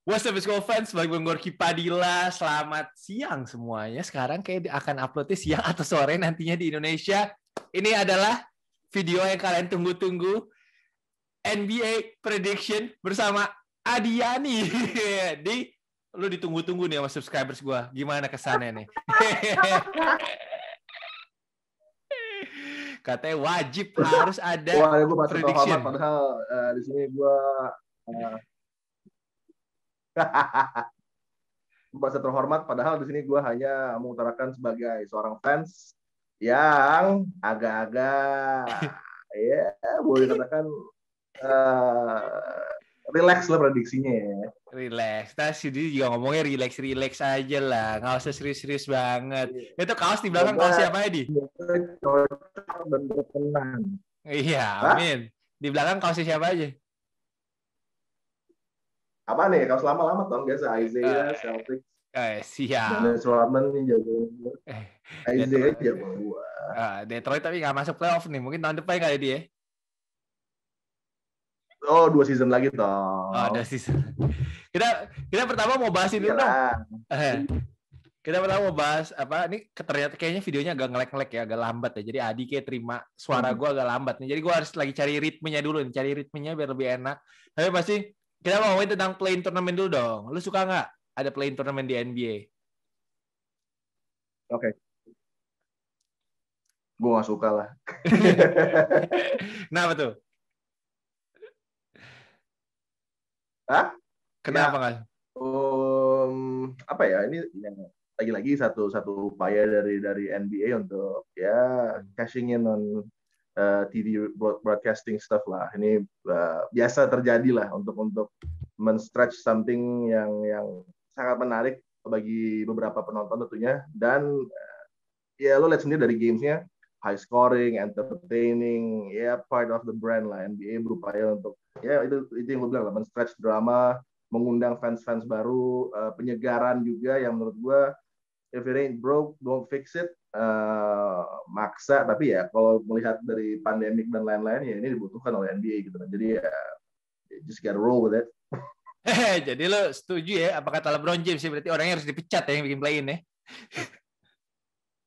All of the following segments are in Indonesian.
What's up, School fans? Bagi Gorky Padilla, selamat siang semuanya. Sekarang kayak akan upload siang atau sore nantinya di Indonesia. Ini adalah video yang kalian tunggu-tunggu. NBA Prediction bersama Adiani. di lu ditunggu-tunggu nih sama subscribers gue. Gimana kesannya nih? Katanya wajib harus ada Wah, gue prediction. padahal uh, di sini gue uh, Merasa hormat, padahal di sini gue hanya mengutarakan sebagai seorang fans yang agak-agak ya boleh dikatakan uh, relax lah prediksinya ya. Relax. Nah, dia juga ngomongnya relax relax aja lah, nggak usah serius-serius banget. Yeah. Itu kaos di belakang kaos siapa ya di? Cocok dan Iya, iya amin. Di belakang kaos siapa aja? apa nih ya? kalau selama lama dong guys Isaiah uh, Celtics Eh, siap. Dennis Rodman nih jago gue. Eh, Isaiah jago gua Uh, Detroit tapi nggak masuk playoff nih. Mungkin tahun depan kali dia. Oh, dua season lagi toh. Oh, dua season. Kita kita pertama mau bahas ini dong. kita pertama mau bahas apa? Ini ternyata kayaknya videonya agak ngelek-ngelek ya, agak lambat ya. Jadi Adi kayak terima suara hmm. gue agak lambat nih. Jadi gue harus lagi cari ritmenya dulu nih, cari ritmenya biar lebih enak. Tapi pasti kita mau ngomongin tentang playing tournament dulu dong. Lu suka nggak ada playing tournament di NBA? Oke. Okay. Gue gak suka lah. Kenapa tuh? Hah? Kenapa ya, kan? Um, apa ya ini lagi-lagi satu satu upaya dari dari NBA untuk ya cashing in on Eh, TV broadcasting stuff lah. Ini eh, biasa terjadi lah untuk untuk men-stretch something yang yang sangat menarik bagi beberapa penonton tentunya dan uh, ya lo lihat sendiri dari gamesnya high scoring, entertaining, ya yeah, part of the brand lah NBA berupaya untuk ya yeah, itu itu yang gue bilang lah men-stretch drama, mengundang fans-fans baru, penyegaran juga yang menurut gue if it ain't broke don't fix it uh, maksa tapi ya kalau melihat dari pandemik dan lain-lain ya ini dibutuhkan oleh NBA gitu kan. jadi ya, ya just gotta roll with it jadi lo setuju ya apa kata LeBron James berarti orangnya harus dipecat ya yang bikin play in ya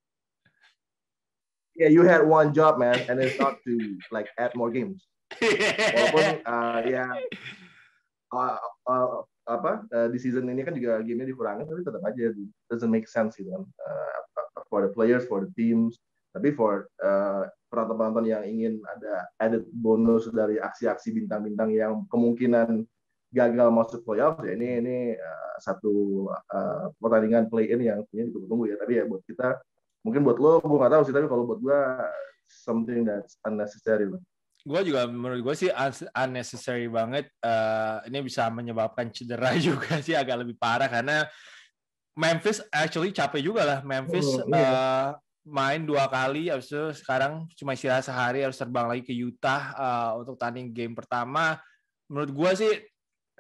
yeah you had one job man and it's not to like add more games walaupun uh, ya yeah, uh, uh, apa uh, di season ini kan juga gamenya dikurangin tapi tetap aja doesn't make sense gitu kan uh, for the players for the teams tapi for uh, penonton-penonton yang ingin ada added bonus dari aksi-aksi bintang-bintang yang kemungkinan gagal masuk playoff ya ini ini uh, satu uh, pertandingan play-in yang punya ditunggu-tunggu ya tapi ya buat kita mungkin buat lo gue nggak tahu sih tapi kalau buat gue something that's unnecessary lah gue juga menurut gue sih unnecessary banget. Uh, ini bisa menyebabkan cedera juga sih agak lebih parah karena Memphis actually capek juga lah. Memphis oh, iya. uh, main dua kali, abis itu sekarang cuma istirahat sehari harus terbang lagi ke Utah uh, untuk tanding game pertama. Menurut gue sih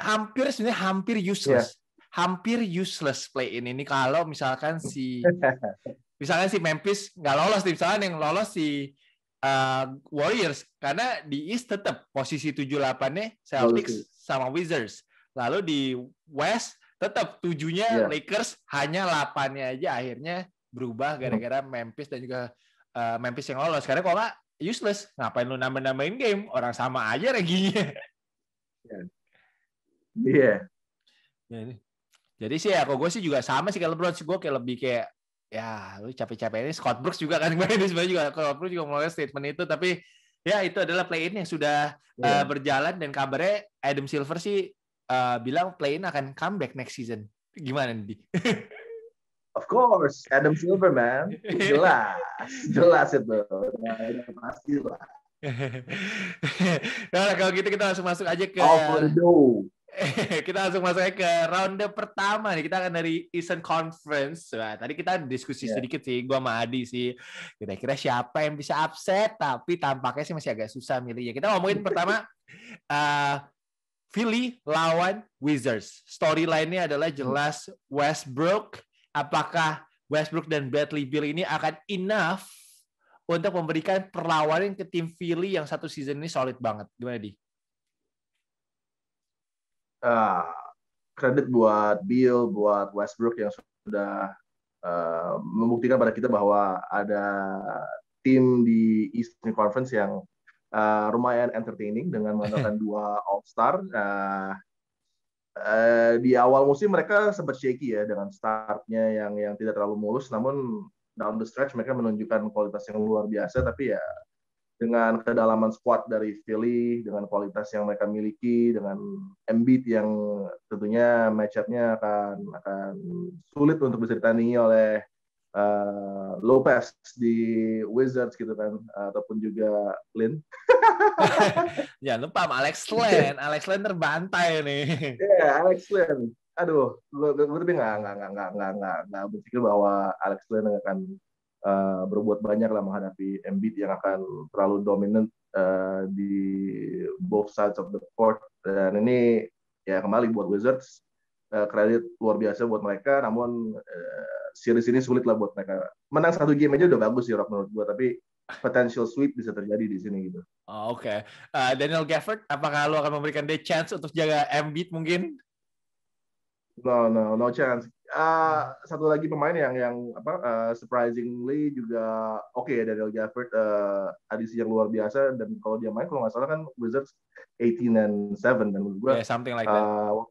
hampir sebenarnya hampir useless. Yeah. Hampir useless play ini. ini kalau misalkan si misalkan si Memphis nggak lolos nih, misalkan yang lolos si uh, Warriors karena di East tetap posisi 78-nya Celtics Lalu. sama Wizards. Lalu di West tetap tujuhnya yeah. Lakers hanya 8-nya aja akhirnya berubah hmm. gara-gara Memphis dan juga uh, Memphis yang lolos. Karena kalau nggak useless, ngapain lu nambah-nambahin game? Orang sama aja reginya. Iya. Yeah. Yeah. Jadi sih ya, gue sih juga sama sih kalau Bronze. Gue kayak lebih kayak ya lu capek-capek ini Scott Brooks juga kan kemarin di juga Scott Brooks juga mengeluarkan statement itu tapi ya itu adalah play-in yang sudah yeah. Iya. uh, berjalan dan kabarnya Adam Silver sih uh, bilang play-in akan comeback next season gimana nih? Of course, Adam Silver man, jelas, jelas itu, ya, ya pasti lah. nah, kalau gitu kita langsung masuk aja ke. kita langsung masuk ke ronde pertama nih. Kita akan dari Eastern Conference. Nah, tadi kita diskusi yeah. sedikit sih, gue sama Adi sih. Kira-kira siapa yang bisa upset, tapi tampaknya sih masih agak susah milihnya kita ngomongin pertama uh, Philly lawan Wizards. Storyline-nya adalah jelas Westbrook. Apakah Westbrook dan Bradley Bill ini akan enough untuk memberikan perlawanan ke tim Philly yang satu season ini solid banget? Gimana, Di? uh, kredit buat Bill, buat Westbrook yang sudah uh, membuktikan pada kita bahwa ada tim di Eastern Conference yang uh, lumayan entertaining dengan mengandalkan dua All Star. Uh, uh, di awal musim mereka sempat shaky ya dengan startnya yang yang tidak terlalu mulus, namun down the stretch mereka menunjukkan kualitas yang luar biasa. Tapi ya dengan kedalaman squad dari Philly, dengan kualitas yang mereka miliki, dengan Embiid yang tentunya match akan akan sulit untuk bisa ditandingi oleh uh, Lopez di Wizards gitu kan ataupun juga Lin. Jangan lupa Alex Len, Alex Len terbantai nih. Iya, yeah, Alex Len. Aduh, gue, tapi nggak nggak nggak nggak nggak nggak berpikir bahwa Alex Len akan uh, berbuat banyak lah menghadapi Embiid yang akan terlalu dominan uh, eh, di both sides of the court dan ini ya kembali buat Wizards uh, kredit luar biasa buat mereka namun uh, series ini sulit lah buat mereka menang satu game aja udah bagus sih Rock menurut gua tapi potential sweep bisa terjadi di sini gitu. Oh, Oke, okay. uh, Daniel Gafford, apakah lo akan memberikan dia chance untuk jaga Embiid mungkin? No, no, no chance uh, satu lagi pemain yang yang apa uh, surprisingly juga oke okay, ya, Daniel Gafford uh, eh, adisi yang luar biasa dan kalau dia main kalau nggak salah kan Wizards 18 and 7 dan menurut gue yeah, something like that. Uh,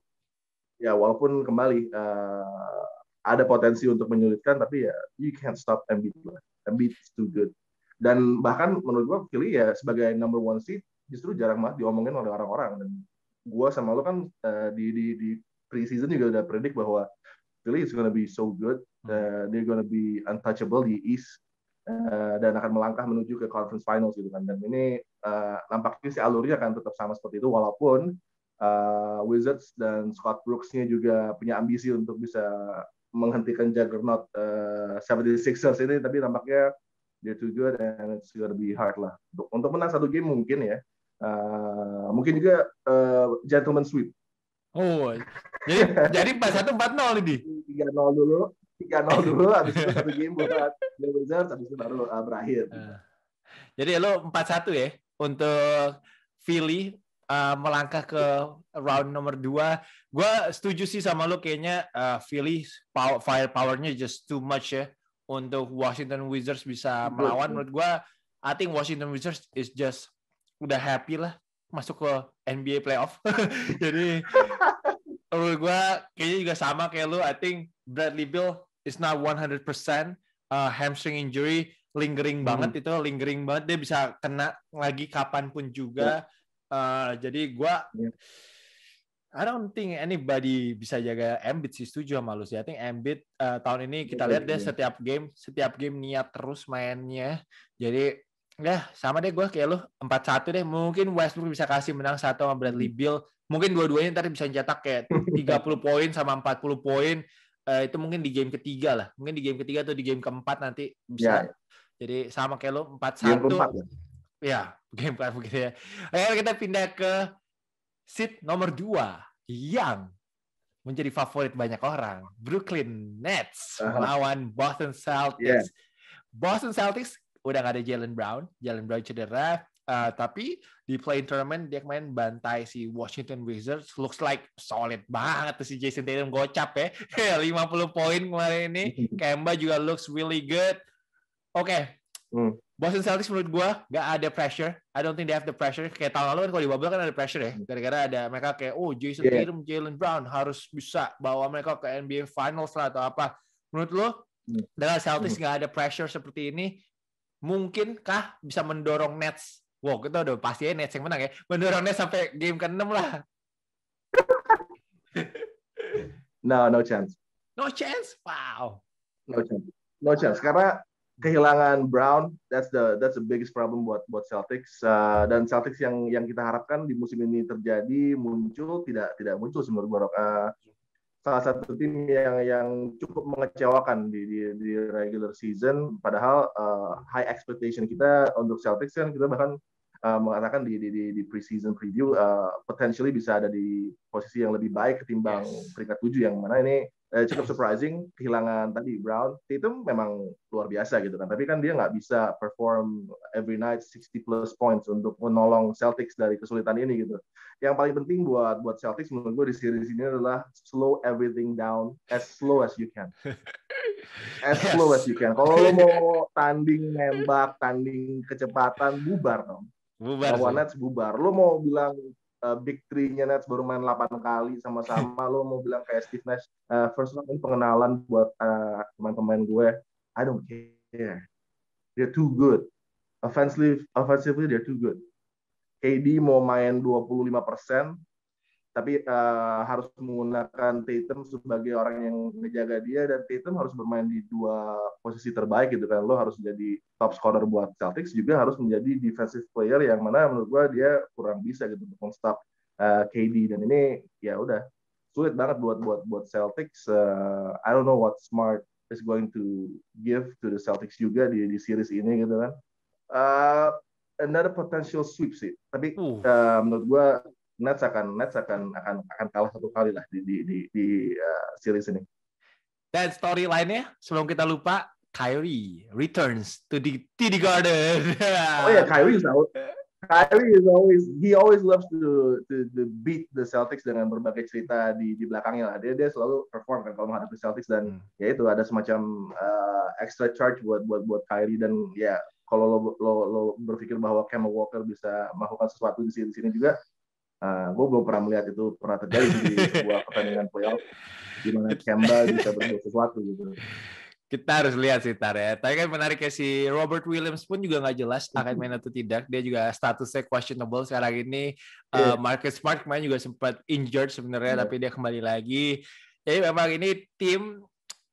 ya walaupun kembali uh, ada potensi untuk menyulitkan tapi ya you can't stop Embiid lah. Embiid is too good. Dan bahkan menurut gue Philly ya sebagai number one seed justru jarang banget diomongin oleh orang-orang dan gue sama lo kan uh, di di di preseason juga udah predik bahwa Philly is gonna be so good. Uh, they're gonna be untouchable di East uh, dan akan melangkah menuju ke conference finals gitu kan. Dan ini uh, nampaknya si alurnya akan tetap sama seperti itu walaupun uh, Wizards dan Scott Brooks-nya juga punya ambisi untuk bisa menghentikan juggernaut uh, 76ers ini tapi nampaknya dia too good and it's gonna be hard lah untuk, untuk menang satu game mungkin ya uh, mungkin juga uh, gentleman sweep oh jadi jadi empat satu empat nol ini tiga nol dulu tiga nol dulu habis itu satu game buat the Wizards habis itu baru uh, berakhir uh, jadi lo empat satu ya untuk Philly uh, melangkah ke round nomor dua gue setuju sih sama lo kayaknya uh, Philly power, firepowernya just too much ya untuk Washington Wizards bisa melawan menurut gue I think Washington Wizards is just udah happy lah masuk ke NBA playoff. Jadi menurut gue kayaknya juga sama kayak lu. I think Bradley Bill is not 100% uh, hamstring injury lingering hmm. banget itu lingering banget dia bisa kena lagi kapanpun juga iya. uh, jadi gue yeah. I don't think anybody bisa jaga Embiid sih setuju sama lu sih. I think Embiid uh, tahun ini kita iya, lihat deh iya. setiap game, setiap game niat terus mainnya. Jadi ya sama deh gue kayak lu 4-1 deh. Mungkin Westbrook bisa kasih menang satu sama Bradley hmm. Beal mungkin dua-duanya nanti bisa mencetak kayak 30 poin sama 40 poin uh, itu mungkin di game ketiga lah mungkin di game ketiga atau di game keempat nanti bisa ya. ya. jadi sama kayak lo empat satu ya game keempat begitu ya akhirnya ya. kita pindah ke seat nomor dua yang menjadi favorit banyak orang Brooklyn Nets uh -huh. Boston Celtics yeah. Boston Celtics udah gak ada Jalen Brown Jalen Brown cedera uh, tapi di play tournament dia kemarin bantai si Washington Wizards looks like solid banget si Jason Tatum gocap ya 50 poin kemarin ini mm-hmm. Kemba juga looks really good oke okay. Hmm. Boston Celtics menurut gue gak ada pressure I don't think they have the pressure kayak tahun lalu kan kalau di bubble kan ada pressure ya hmm. gara-gara ada mereka kayak oh Jason yeah. Tatum Jalen Brown harus bisa bawa mereka ke NBA Finals lah atau apa menurut lo hmm. dengan Celtics nggak ada pressure seperti ini mungkinkah bisa mendorong Nets Wow, kita udah pasti ya yang menang ya. Mendorongnya sampai game ke-6 lah. no, no chance. No chance? Wow. No chance. No chance. Karena kehilangan Brown, that's the that's the biggest problem buat buat Celtics. Uh, dan Celtics yang yang kita harapkan di musim ini terjadi muncul tidak tidak muncul menurut gue. Uh, salah satu tim yang yang cukup mengecewakan di di, di regular season. Padahal uh, high expectation kita untuk Celtics kan kita bahkan Eh, mengatakan di di di, di preseason preview uh, potentially bisa ada di posisi yang lebih baik ketimbang yes. peringkat tujuh yang mana ini eh, cukup surprising kehilangan tadi Brown Tatum memang luar biasa gitu kan tapi kan dia nggak bisa perform every night 60 plus points untuk menolong Celtics dari kesulitan ini gitu yang paling penting buat buat Celtics menurut gue di sini ini adalah slow everything down as slow as you can as yes. slow as you can kalau lo mau tanding nembak tanding kecepatan bubar dong bubar lawan Nets bubar lo mau bilang uh, big three-nya Nets baru main 8 kali sama-sama lo mau bilang kayak Steve Nash uh, first round pengenalan buat uh, eh, teman-teman gue I don't care they're too good offensively offensively they're too good KD mau main 25 persen tapi uh, harus menggunakan Tatum sebagai orang yang menjaga dia dan Tatum harus bermain di dua posisi terbaik gitu kan lo harus jadi top scorer buat Celtics juga harus menjadi defensive player yang mana menurut gua dia kurang bisa gitu untuk mengstop uh, eh, KD dan ini ya udah sulit banget buat buat buat Celtics uh, I don't know what smart is going to give to the Celtics juga di di series ini gitu kan uh, another potential sweep sih tapi uh, menurut gua Nets akan Nets akan akan akan kalah satu kali lah di di di, di uh, series ini. Dan story lainnya sebelum kita lupa Kyrie returns to the TD Garden. oh ya yeah, Kyrie is out. Kyrie is always he always loves to, to to beat the Celtics dengan berbagai cerita di di belakangnya lah. Dia dia selalu perform kan kalau menghadapi Celtics dan hmm. ya itu ada semacam uh, extra charge buat buat buat Kyrie dan ya yeah, kalau lo, lo lo berpikir bahwa Kemba Walker bisa melakukan sesuatu di sini di sini juga Uh, eh, gue belum pernah melihat itu pernah terjadi di sebuah pertandingan playoff di mana Kemba bisa berbuat sesuatu gitu. Kita harus lihat sih Tar ya. Tapi kan menariknya si Robert Williams pun juga nggak jelas hmm. akan main atau tidak. Dia juga statusnya questionable sekarang ini. Yeah. Uh, iya. Marcus Smart main juga sempat injured sebenarnya, yeah. tapi dia kembali lagi. Jadi memang ini tim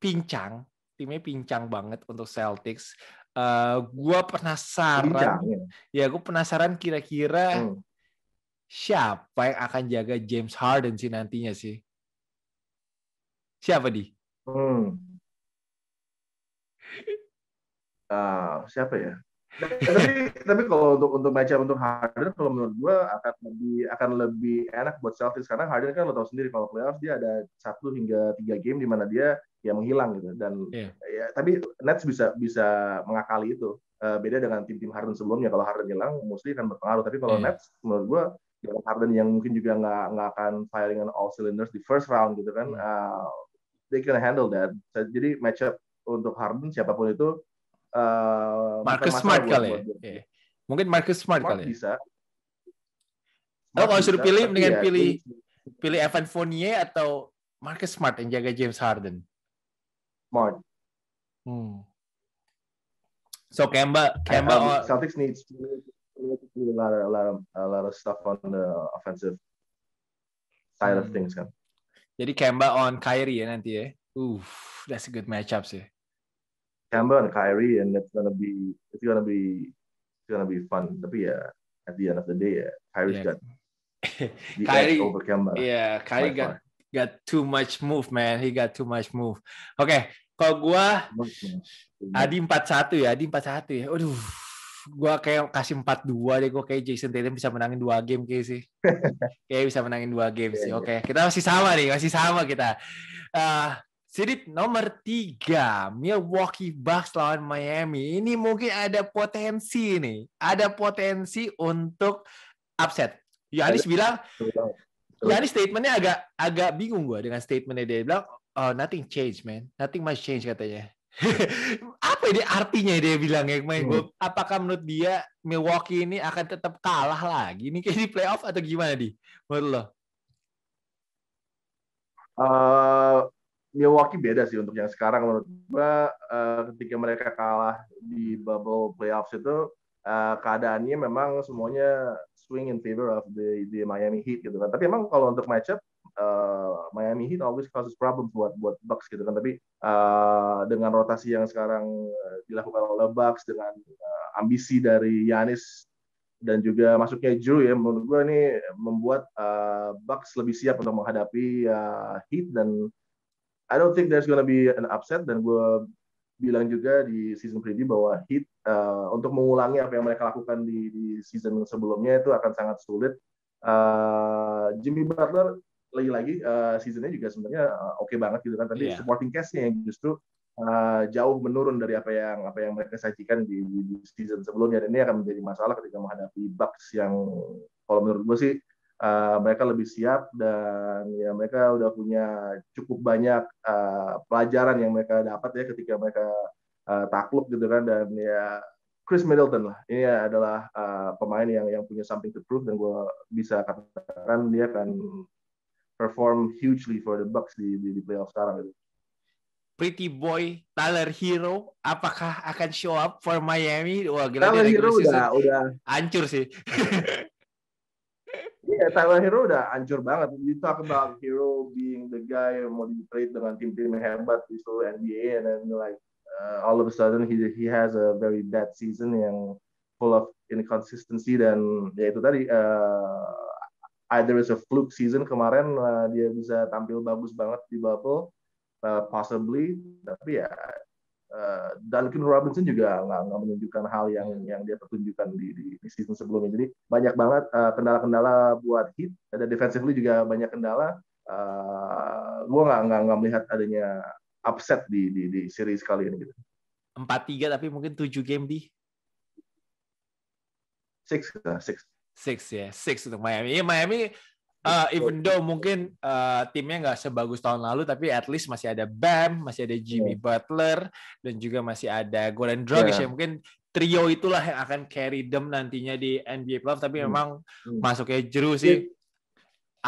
pincang, timnya pincang banget untuk Celtics. Uh, gua penasaran, pincang, iya. ya, ya gue penasaran kira-kira hmm siapa yang akan jaga James Harden sih nantinya sih? Siapa di? Hmm. Uh, siapa ya? tapi tapi kalau untuk untuk baca untuk Harden kalau menurut gue akan lebih akan lebih enak buat Celtics karena Harden kan lo tau sendiri kalau playoffs dia ada satu hingga tiga game di mana dia ya menghilang gitu dan yeah. ya, tapi Nets bisa bisa mengakali itu uh, beda dengan tim-tim Harden sebelumnya kalau Harden hilang mostly akan berpengaruh tapi kalau yeah. Nets menurut gue James Harden yang mungkin juga nggak nggak akan firing on all cylinders di first round gitu kan hmm. uh, they can handle that jadi matchup untuk Harden siapapun itu uh, Marcus Smart kali ya iya. mungkin Marcus Smart, Smart kali ya? bisa Smart oh kalau suruh pilih dengan ya, pilih pilih Evan Fournier atau Marcus Smart yang jaga James Harden Smart hmm. so Kemba Kemba eh, Celtics needs a lot of a lot of a lot of stuff on the offensive side hmm. of things kan. Jadi Kemba on Kyrie ya nanti ya. Uff, that's a good matchup sih. Kemba on Kyrie and it's gonna be it's gonna be it's gonna be fun. Tapi ya at the end of the day ya Kyrie yeah. got the Kyrie over Kemba. Yeah, Kyrie got far. got too much move man. He got too much move. Oke, okay, kalau gua Adi 41 ya, Adi 41 ya. Aduh, gue kayak kasih empat dua deh gue kayak Jason Tatum bisa menangin dua game kayak sih kayak bisa menangin dua game sih iya, iya. oke okay. kita masih sama nih masih sama kita uh, eh, Sidit nomor tiga Milwaukee Bucks lawan Miami. Ini mungkin ada potensi nih. Ada potensi untuk upset. Yanis bilang, Yanis statementnya agak agak bingung gue dengan statementnya dia bilang, oh, nothing change man, nothing much change katanya apa ini artinya dia bilang ya main hmm. apakah menurut dia Milwaukee ini akan tetap kalah lagi ini kayak di playoff atau gimana di menurut lo? Uh, Milwaukee beda sih untuk yang sekarang menurut gue uh, ketika mereka kalah di bubble playoffs itu uh, keadaannya memang semuanya swing in favor of the, the Miami Heat gitu kan tapi emang kalau untuk matchup Eh, Miami Heat always causes problems buat buat Bucks gitu kan tapi uh, dengan rotasi yang sekarang eh, dilakukan oleh Bucks dengan uh, ambisi dari Yanis dan juga masuknya Drew ya menurut gue ini membuat uh, Bucks lebih siap untuk menghadapi uh, Heat dan I don't think there's gonna be an upset dan gue bilang juga di season preview bahwa Heat uh, untuk mengulangi apa yang mereka lakukan di, di season sebelumnya itu akan sangat sulit. Uh, Jimmy Butler lagi-lagi uh, eh, seasonnya juga sebenarnya uh, oke okay banget gitu kan tapi yeah. supporting cast yang justru uh, jauh menurun dari apa yang apa yang mereka sajikan di, di season sebelumnya dan ini akan menjadi masalah ketika menghadapi Bucks yang kalau menurut gue sih uh, mereka lebih siap dan ya mereka udah punya cukup banyak uh, pelajaran yang mereka dapat ya ketika mereka uh, takluk gitu kan dan ya Chris Middleton lah ini adalah uh, pemain yang yang punya something to prove dan gue bisa katakan dia akan perform hugely for the Bucks di di, di playoff sekarang gitu. Pretty Boy, Tyler Hero, apakah akan show up for Miami? Wah, gila Tyler Hero udah, udah hancur sih. Iya, yeah, Tyler Hero udah hancur banget. You talk about Hero being the guy yang mau di trade dengan tim-tim hebat di seluruh NBA, and then like uh, all of a sudden he he has a very bad season yang full of inconsistency dan ya itu tadi uh, either it's a fluke season kemarin uh, dia bisa tampil bagus banget di bubble uh, possibly tapi ya uh, Duncan Robinson juga nggak menunjukkan hal yang yang dia pertunjukkan di, di, season sebelumnya jadi banyak banget uh, kendala-kendala uh, buat Heat ada defensively juga banyak kendala uh, gue nggak nggak nggak melihat adanya upset di di, di series kali ini gitu empat tiga tapi mungkin tujuh game di six uh, six Six ya, yeah. six untuk Miami. Ya, Miami Uh, even though mungkin uh, timnya nggak sebagus tahun lalu, tapi at least masih ada Bam, masih ada Jimmy yeah. Butler, dan juga masih ada Golden Dragic yeah. ya mungkin trio itulah yang akan carry them nantinya di NBA playoff. Tapi hmm. memang hmm. masuknya Jeru sih iya.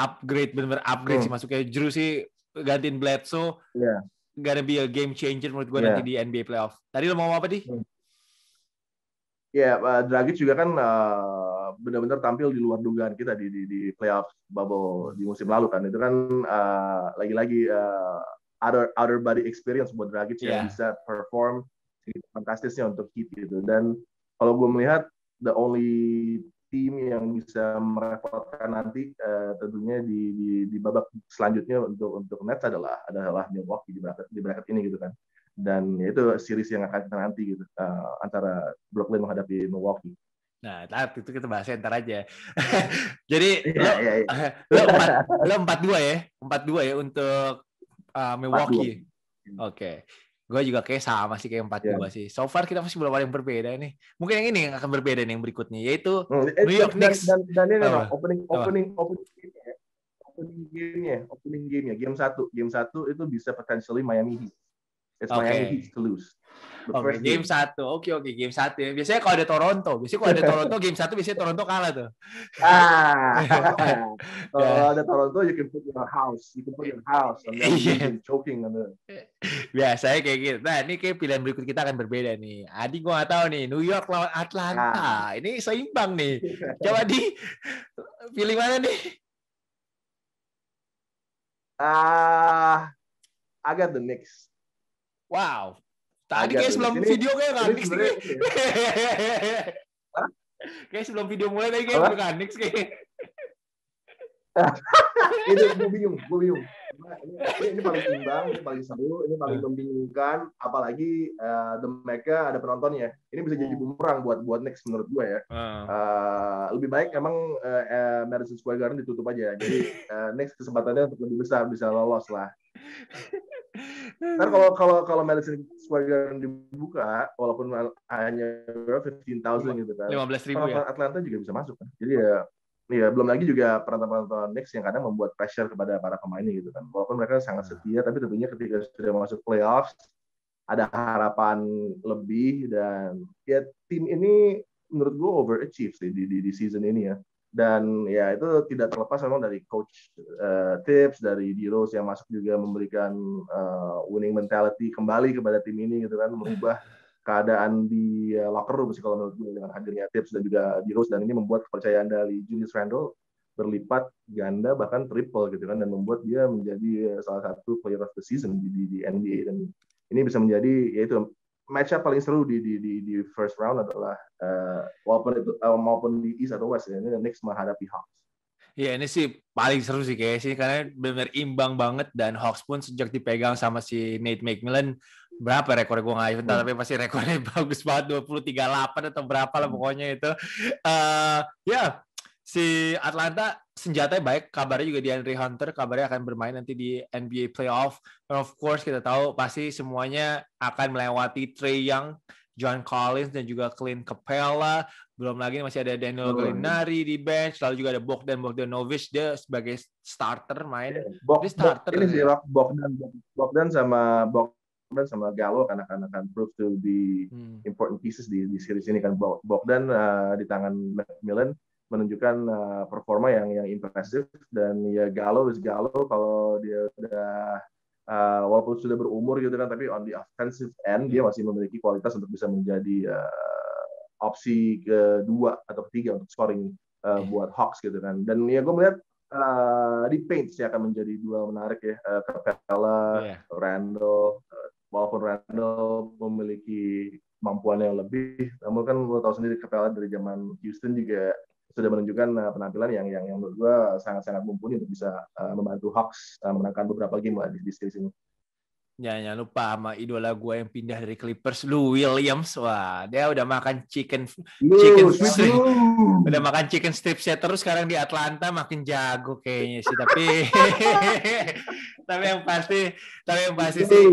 upgrade benar-benar upgrade hmm. sih masuknya Jeru sih gantiin Bledsoe. Yeah. Gonna be a game changer menurut gue yeah. nanti di NBA playoff. Tadi lo mau apa di? Hmm. Ya yeah, uh, Dragic juga kan uh benar-benar tampil di luar dugaan kita di, di, di playoff bubble di musim lalu kan itu kan eh, lagi-lagi uh, eh, outer outer body experience buat Dragic yeah. yang bisa perform fantastisnya untuk Heat gitu dan kalau gue melihat the only tim yang bisa merepotkan nanti uh, tentunya di, di, di babak selanjutnya untuk untuk Nets adalah adalah Milwaukee di bracket di bracket ini gitu kan dan ya itu series yang akan kita nanti gitu uh, antara Brooklyn menghadapi Milwaukee. Nah, ntar itu kita bahas ntar aja. Iya. Jadi iya, lo, iya, lo empat lo empat dua ya, empat dua ya untuk uh, Milwaukee. Oke, okay. gue juga kayak sama sih kayak empat dua sih. So far kita masih belum ada yang berbeda nih. Mungkin yang ini yang akan berbeda nih yang berikutnya yaitu oh, eh, New York Knicks. Dan, dan, dan ini oh, opening opening oh. opening game ya. opening game-nya, opening game-nya, game satu, game satu itu bisa potentially Miami Heat. It's okay. Miami Heat to lose. Oke, okay, game, game satu. Oke, okay, oke, okay. game satu. Ya. Biasanya kalau ada Toronto, biasanya kalau ada Toronto game satu biasanya Toronto kalah tuh. Ah, kalau yeah. ada Toronto, you can put your house, you can put your house, iya. and then yeah. choking on the. Biasanya kayak gitu. Nah, ini kayak pilihan berikut kita akan berbeda nih. Adi gua nggak tahu nih, New York lawan Atlanta. Nah. Ini seimbang nih. Coba di pilih mana nih? Ah, uh, I got the Knicks. Wow. Tadi kayak sebelum video kayak Ranix nih. Iya. kayak sebelum video mulai tadi kayak Nix kayak. ini gue bingung, gue bingung. Ini, ini paling timbang, ini paling seru, ini paling iya. membingungkan, apalagi uh, the mereka ada penontonnya. Ini bisa jadi hmm. bumerang buat buat next menurut gue ya. Uh, lebih baik emang uh, uh, Madison Square Garden ditutup aja. Jadi uh, next kesempatannya untuk lebih besar bisa lolos lah. Ntar kalau kalau kalau Madison Square Garden dibuka, walaupun hanya berapa fifteen thousand gitu kan. Lima belas ribu ya. Atlanta juga bisa masuk kan. Jadi ya ya belum lagi juga penonton-penonton Knicks yang kadang membuat pressure kepada para pemainnya gitu kan. Walaupun mereka sangat nah. setia, tapi tentunya ketika sudah masuk playoffs, ada harapan lebih dan ya tim ini menurut gue overachieve sih di, di, di season ini ya dan ya itu tidak terlepas memang dari coach uh, tips dari Diros yang masuk juga memberikan uh, winning mentality kembali kepada tim ini gitu kan merubah keadaan di uh, locker room sih kalau menurut gue dengan hadirnya tips dan juga Diros dan ini membuat kepercayaan dari Julius Randle berlipat ganda bahkan triple gitu kan dan membuat dia menjadi salah satu player of the season di, di, di NBA dan ini bisa menjadi yaitu match paling seru di di di, di first round adalah uh, walaupun itu uh, maupun di East atau West ya, ini Knicks menghadapi Hawks. Iya ini sih paling seru sih kayaknya sih karena benar imbang banget dan Hawks pun sejak dipegang sama si Nate McMillan berapa rekor gue nggak ingat tapi pasti rekornya bagus banget 23 8 atau berapa lah pokoknya itu. Uh, ya yeah. si Atlanta senjatanya baik, kabarnya juga di Andre Hunter, kabarnya akan bermain nanti di NBA playoff. And of course kita tahu pasti semuanya akan melewati Trey Young, John Collins dan juga Clint Capella. Belum lagi masih ada Daniel Gallinari di bench, lalu juga ada Bogdan Bogdanovic dia sebagai starter main. Bog, iya, dia starter. ini ya. sih Bogdan Bogdan sama Bogdan sama Galo kan akan akan prove to be hmm. important pieces di, di series ini kan Bogdan uh, di tangan Macmillan menunjukkan uh, performa yang yang impresif dan ya galau is galau kalau dia udah uh, walaupun sudah berumur gitu kan tapi on the offensive end dia hmm. masih memiliki kualitas untuk bisa menjadi uh, opsi kedua atau ketiga untuk scoring uh, buat Hawks gitu kan dan ya gue melihat uh, di paint sih akan menjadi dua menarik ya uh, Capella, yeah. Randall uh, walaupun Randall memiliki kemampuannya yang lebih. Namun kan lo tau sendiri Capella dari zaman Houston juga sudah menunjukkan eh, penampilan yang yang yang menurut gue sangat-sangat mumpuni untuk bisa uh, membantu Hawks uh, eh, menangkan beberapa game lah di, di series ini. Jangan, ya, jangan lupa sama idola gue yang pindah dari Clippers, Lou Williams. Wah, dia udah makan chicken chicken strip. Udah makan chicken strip set terus sekarang di Atlanta makin jago kayaknya sih. Tapi tapi yang pasti tapi yang pasti sih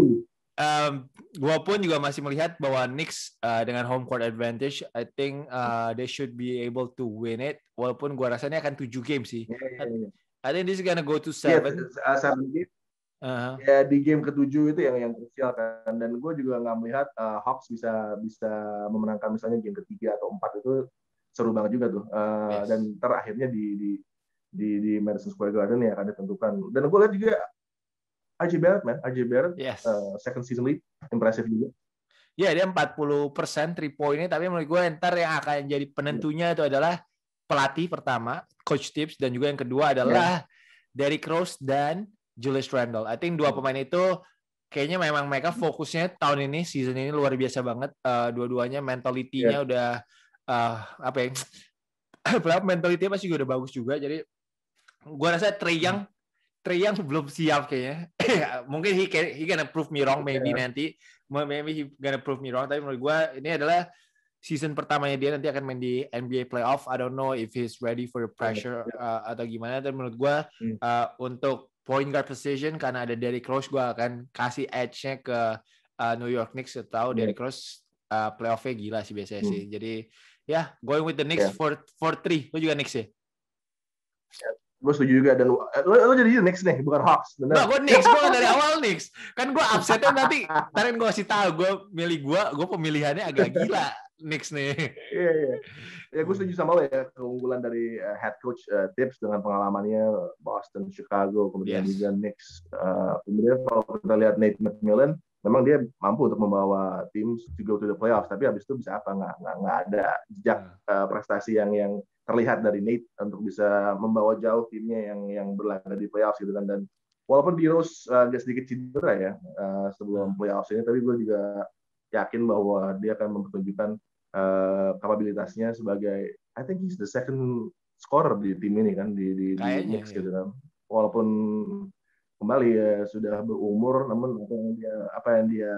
um, Gua pun juga masih melihat bahwa Knicks uh, dengan home court advantage, I think uh, they should be able to win it. Walaupun gua rasanya akan tujuh game sih. Yeah, yeah, yeah. I think this is gonna go to seven. Yeah, uh, seven game. Uh-huh. Ya di game ketujuh itu yang yang krusial kan dan gua juga nggak melihat uh, Hawks bisa bisa memenangkan misalnya game ketiga atau empat itu seru banget juga tuh uh, yes. dan terakhirnya di, di di di Madison Square Garden ya akan ditentukan dan gua lihat juga RJ Barrett, man. RJ Barrett, yes. uh, second season lead, impressive juga. Ya, yeah, dia 40 persen three point tapi menurut gue ntar yang akan jadi penentunya yeah. itu adalah pelatih pertama, coach tips, dan juga yang kedua adalah yeah. Derrick Rose dan Julius Randle. I think dua pemain itu kayaknya memang mereka fokusnya tahun ini, season ini luar biasa banget. Uh, dua-duanya mentalitinya yeah. udah uh, apa ya? mentalitinya pasti udah bagus juga. Jadi gue rasa Trey Young hmm Trey Young belum siap kayaknya. Mungkin he, can, he gonna prove me wrong maybe yeah. nanti. Maybe he gonna prove me wrong. Tapi menurut gue ini adalah season pertamanya dia nanti akan main di NBA playoff. I don't know if he's ready for the pressure yeah. uh, atau gimana. Tapi menurut gue hmm. uh, untuk point guard position karena ada Derrick Rose gue akan kasih edge-nya ke uh, New York Knicks atau yeah. Derrick Rose uh, playoff gila sih biasanya hmm. sih. Jadi ya yeah, going with the Knicks yeah. for for three. Lu juga Knicks ya? Yeah. Gue setuju juga dan lo, lo jadi next nih, bukan hoax benar. Nah, gue next gue dari awal next, Kan gue upsetnya nanti, tarin gue kasih tahu, gue milih gue, gue pemilihannya agak gila. next nih. Iya, iya. Ya gue setuju sama lo ya keunggulan dari uh, head coach uh, eh, Tips dengan pengalamannya Boston, Chicago, kemudian yes. juga next Uh, kemudian kalau kita lihat Nate McMillan, memang dia mampu untuk membawa tim to go to the playoffs, tapi habis itu bisa apa? Nggak nggak, nggak ada jejak uh, prestasi yang yang terlihat dari Nate untuk bisa membawa jauh timnya yang yang berlaga di playoffs gitu kan dan walaupun di Rose uh, agak sedikit cedera ya eh, sebelum hmm. playoffs ini tapi gue juga yakin bahwa dia akan mempertunjukkan uh, kapabilitasnya sebagai I think he's the second scorer di tim ini kan di di, Knicks ya. gitu kan walaupun kembali ya sudah berumur namun apa yang dia apa yang dia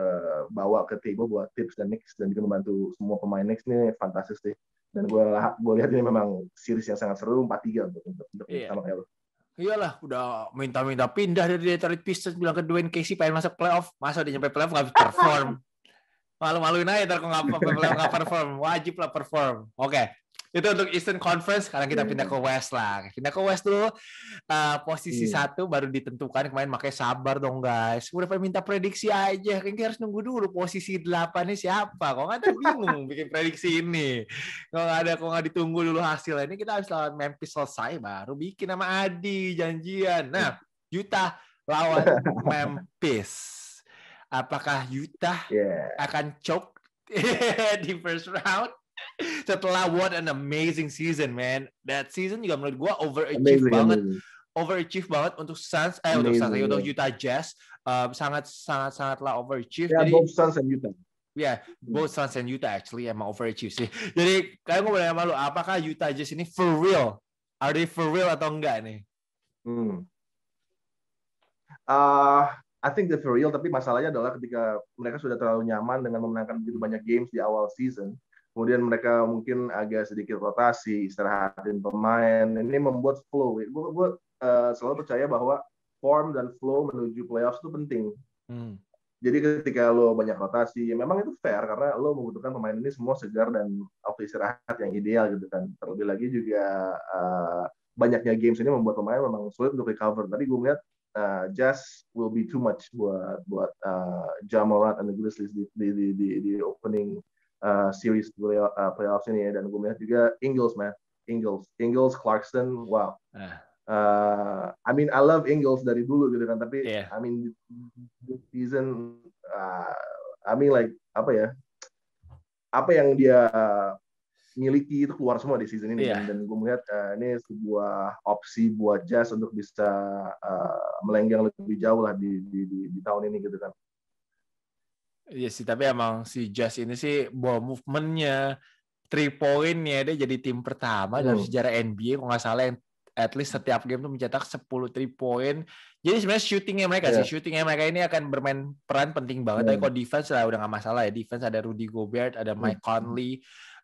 uh, bawa ke table buat tips dan Knicks dan juga membantu semua pemain Knicks ini fantastis sih dan gue gue lihat ini memang series yang sangat seru empat tiga untuk untuk, untuk yeah. sama kayak lo iyalah udah minta-minta pindah dari Detroit Pistons bilang ke Dwayne Casey pengen masuk playoff masa dia nyampe playoff nggak perform malu-maluin aja ntar kalau nggak perform wajib lah perform oke okay itu untuk Eastern Conference. Sekarang kita hmm. pindah ke West lah. Pindah ke West tuh eh, posisi hmm. satu baru ditentukan kemarin. Makanya sabar dong guys. Udah pengen minta prediksi aja. Kayaknya harus nunggu dulu posisi delapan ini siapa. Kok nggak ada bingung bikin prediksi ini. kok nggak ada, kok nggak ditunggu dulu hasilnya. Ini kita harus lawan Memphis selesai. Baru bikin sama Adi janjian. Nah, Yuta lawan Memphis. Apakah Yuta yeah. akan choke di first round setelah what an amazing season man that season juga menurut gue overachieve amazing, banget amazing. overachieve banget untuk Suns eh amazing, eh, untuk Suns yeah. untuk Utah Jazz uh, sangat sangat sangatlah overachieve yeah, both Suns and Utah Ya, yeah, both Suns and Utah actually emang overachieve sih. Jadi, kalian mau bertanya malu apakah Utah Jazz ini for real? Are they for real atau enggak nih? Hmm. Uh, I think they're for real, tapi masalahnya adalah ketika mereka sudah terlalu nyaman dengan memenangkan begitu banyak games di awal season, kemudian mereka mungkin agak sedikit rotasi, istirahatin pemain. Ini membuat flow. Gue uh, selalu percaya bahwa form dan flow menuju playoffs itu penting. Hmm. Jadi ketika lo banyak rotasi, ya memang itu fair karena lo membutuhkan pemain ini semua segar dan waktu istirahat yang ideal gitu kan. Terlebih lagi juga uh, banyaknya games ini membuat pemain memang sulit untuk recover. Tadi gue melihat uh, eh, Jazz will be too much buat buat uh, eh, Jamorat and the Grizzlies di di di opening uh, series playoff, uh, playoffs ini ya dan gue melihat juga Ingles man Ingles Ingles Clarkson wow uh. Uh, I mean I love Ingles dari dulu gitu kan tapi yeah. I mean this season uh, I mean like apa ya apa yang dia miliki itu keluar semua di season ini yeah. dan gue melihat uh, ini sebuah opsi buat Jazz untuk bisa uh, melenggang lebih jauh lah di, di, di, di tahun ini gitu kan Iya sih, tapi emang si Jazz ini sih ball movementnya, three pointnya dia jadi tim pertama oh. dalam sejarah NBA kalau nggak salah yang at least setiap game tuh mencetak 10 three point. Jadi sebenarnya shootingnya mereka yeah. sih, iya. shootingnya mereka ini akan bermain peran penting banget. Yeah. Tapi iya. kalau defense lah udah nggak masalah ya. Defense ada Rudy Gobert, ada iya. Mike Conley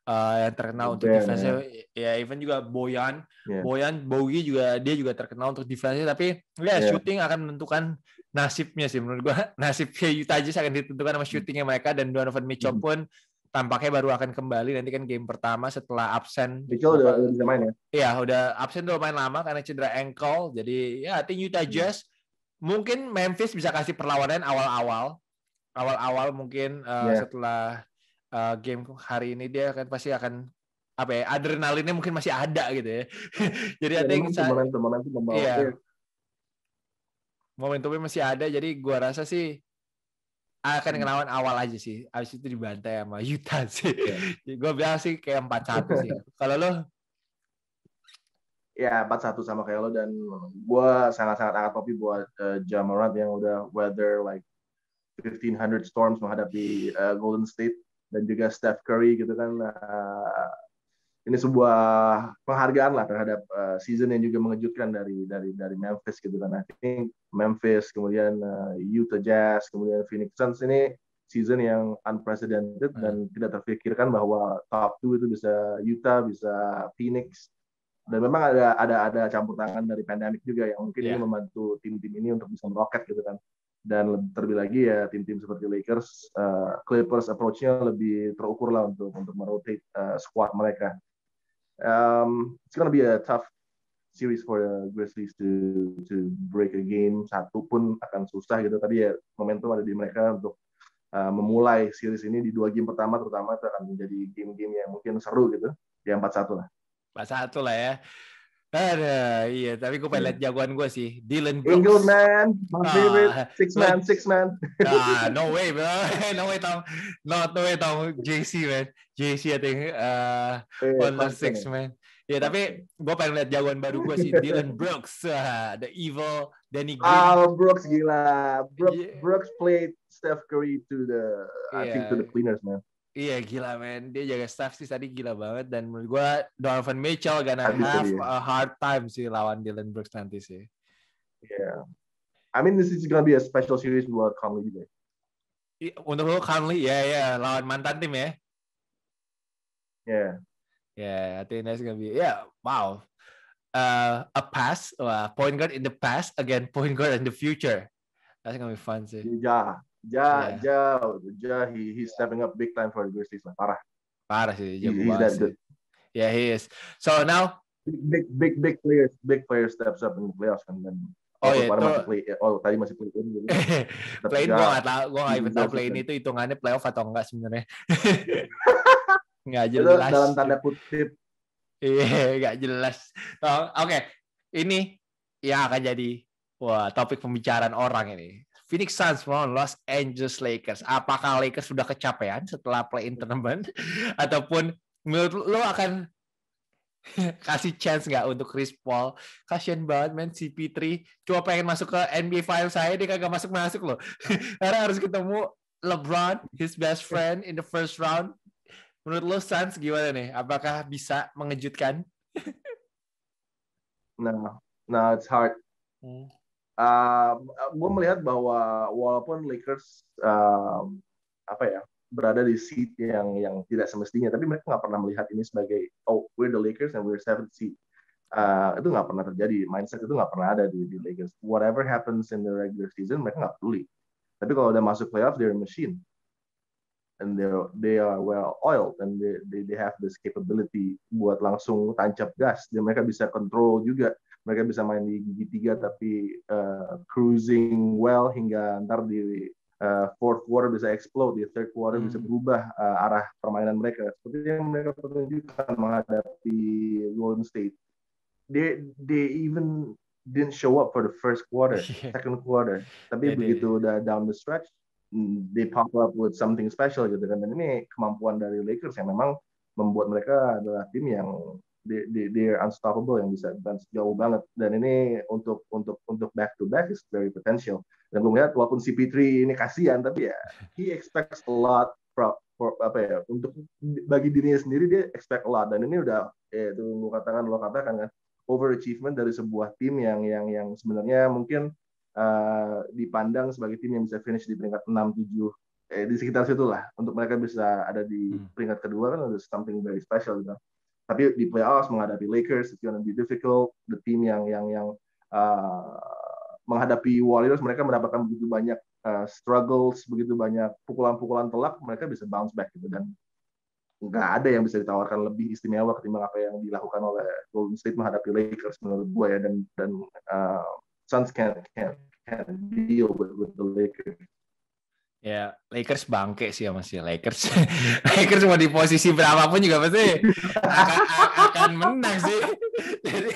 uh, yang terkenal okay, untuk defense -nya. ya. even juga Boyan, yeah. Boyan Bogi juga dia juga terkenal untuk defense tapi ya yeah, yeah. shooting akan menentukan nasibnya sih menurut gue nasibnya Utah Jazz akan ditentukan sama hmm. syutingnya mereka dan Donovan Mitchell hmm. pun tampaknya baru akan kembali nanti kan game pertama setelah absen Mitchell udah bisa main ya iya udah absen udah main lama karena cedera ankle jadi ya I think Utah Jazz hmm. mungkin Memphis bisa kasih perlawanan awal-awal awal-awal mungkin uh, yeah. setelah uh, game hari ini dia kan pasti akan apa ya adrenalinnya mungkin masih ada gitu ya jadi ada yang momentum, momentum, momentum, iya, momentumnya masih ada jadi gua rasa sih akan hmm. ngelawan awal aja sih abis itu dibantai sama Yuta sih yeah. gue bilang sih kayak empat satu sih kalau lo ya empat satu sama kayak lo dan gua sangat-sangat angkat topi buat uh, eh, Jamarat yang udah weather like 1500 storms menghadapi uh, Golden State dan juga Steph Curry gitu kan uh, ini sebuah penghargaan lah terhadap uh, season yang juga mengejutkan dari dari dari Memphis gitu kan. I think Memphis kemudian uh, Utah Jazz kemudian Phoenix Suns ini season yang unprecedented hmm. dan tidak terpikirkan bahwa top 2 itu bisa Utah bisa Phoenix dan memang ada ada ada campur tangan dari pandemic juga yang mungkin yeah. ini membantu tim-tim ini untuk bisa meroket gitu kan dan terlebih lagi ya tim-tim seperti Lakers, uh, Clippers approach-nya lebih terukur lah untuk untuk merotate uh, squad mereka. Um, it's gonna be a tough series for the Grizzlies to to break a game satu pun akan susah gitu tadi ya momentum ada di mereka untuk uh, memulai series ini di dua game pertama terutama itu akan menjadi game-game yang mungkin seru gitu Yang empat satu lah empat satu lah ya ada, iya. Tapi gue pengen lihat jagoan gue sih, Dylan Brooks. Angel man, my ah, favorite. Ah, six man, six man. Ah, no way, bro. No way, Tom. No, no way, Tom. JC, man. JC, I think. Uh, yeah, on six man. Ya, yeah, tapi gue pengen lihat jagoan baru gue sih, Dylan Brooks. Uh, the evil Danny Green. Ah, oh, Brooks gila. Brooks, yeah. Brooks played Steph Curry to the, yeah. I think to the cleaners, man. Iya gila men, dia jaga staff sih tadi gila banget dan menurut gue Donovan Mitchell gonna Habis have dia. a hard time sih lawan Dylan Brooks nanti sih. Yeah. I mean this is gonna be a special series buat Conley juga. Iya, untuk lo Conley ya yeah, ya yeah. lawan mantan tim ya. Yeah. Yeah, I think that's gonna be yeah wow. Uh, a pass, uh, point guard in the past again point guard in the future. That's gonna be fun sih. Yeah. Ja, yeah. Ja, Ja, he, he's iya. stepping up big time for the Grizzlies lah. Parah. Parah sih, jago he, banget. Sih. Yeah, he is. So now big big big players, big players steps up in the playoffs and then Oh iya, itu... masih play, eh, oh tadi masih play in gitu. play in gue ya, gak tau, gue gak even tau play in itu hitungannya playoff atau enggak sebenarnya. gak jelas. Itu dalam tanda kutip. Iya, gak jelas. Oh, Oke, okay. ini yang akan jadi wah topik pembicaraan orang ini. Phoenix Suns melawan Los Angeles Lakers. Apakah Lakers sudah kecapean setelah play-in tournament? Ataupun menurut lo akan kasih chance nggak untuk Chris Paul? Kasian banget men si 3 Coba pengen masuk ke NBA Finals saya dia kagak masuk-masuk loh. Karena harus ketemu LeBron, his best friend in the first round. Menurut lo Suns gimana nih? Apakah bisa mengejutkan? no, no, it's hard. Hmm uh, gue melihat bahwa walaupun Lakers uh, apa ya berada di seat yang yang tidak semestinya, tapi mereka nggak pernah melihat ini sebagai oh we're the Lakers and we're seventh seat Uh, itu nggak pernah terjadi mindset itu nggak pernah ada di, di Lakers whatever happens in the regular season mereka nggak peduli tapi kalau udah masuk playoff they're a machine and they they are well oiled and they, they have this capability buat langsung tancap gas dan mereka bisa kontrol juga mereka bisa main di gigi tiga tapi uh, cruising well hingga ntar di uh, fourth quarter bisa explode, di third quarter hmm. bisa berubah uh, arah permainan mereka. Seperti yang mereka tunjukkan menghadapi Golden State. They they even didn't show up for the first quarter, second quarter. Tapi yeah, begitu yeah. udah down the stretch, mm, they pop up with something special gitu kan. Dan ini kemampuan dari Lakers yang memang membuat mereka adalah tim yang they, they, are unstoppable yang bisa advance jauh banget dan ini untuk untuk untuk back to back is very potential dan gue melihat walaupun CP3 ini kasihan tapi ya he expects a lot from for, apa ya untuk bagi dirinya sendiri dia expect a lot dan ini udah ya itu lo katakan lo katakan kan overachievement dari sebuah tim yang yang yang sebenarnya mungkin uh, dipandang sebagai tim yang bisa finish di peringkat enam tujuh eh, di sekitar situ lah untuk mereka bisa ada di hmm. peringkat kedua kan ada something very special gitu. You know? tapi di playoffs menghadapi Lakers itu gonna be difficult the team yang yang yang uh, menghadapi Warriors mereka mendapatkan begitu banyak uh, struggles begitu banyak pukulan-pukulan telak mereka bisa bounce back gitu dan nggak ada yang bisa ditawarkan lebih istimewa ketimbang apa yang dilakukan oleh Golden State menghadapi Lakers menurut gue ya dan dan uh, Suns can can can deal with, with the Lakers Ya, Lakers bangke sih ya Mas ya. Lakers. Lakers mau di posisi berapapun juga pasti akan, akan menang sih. jadi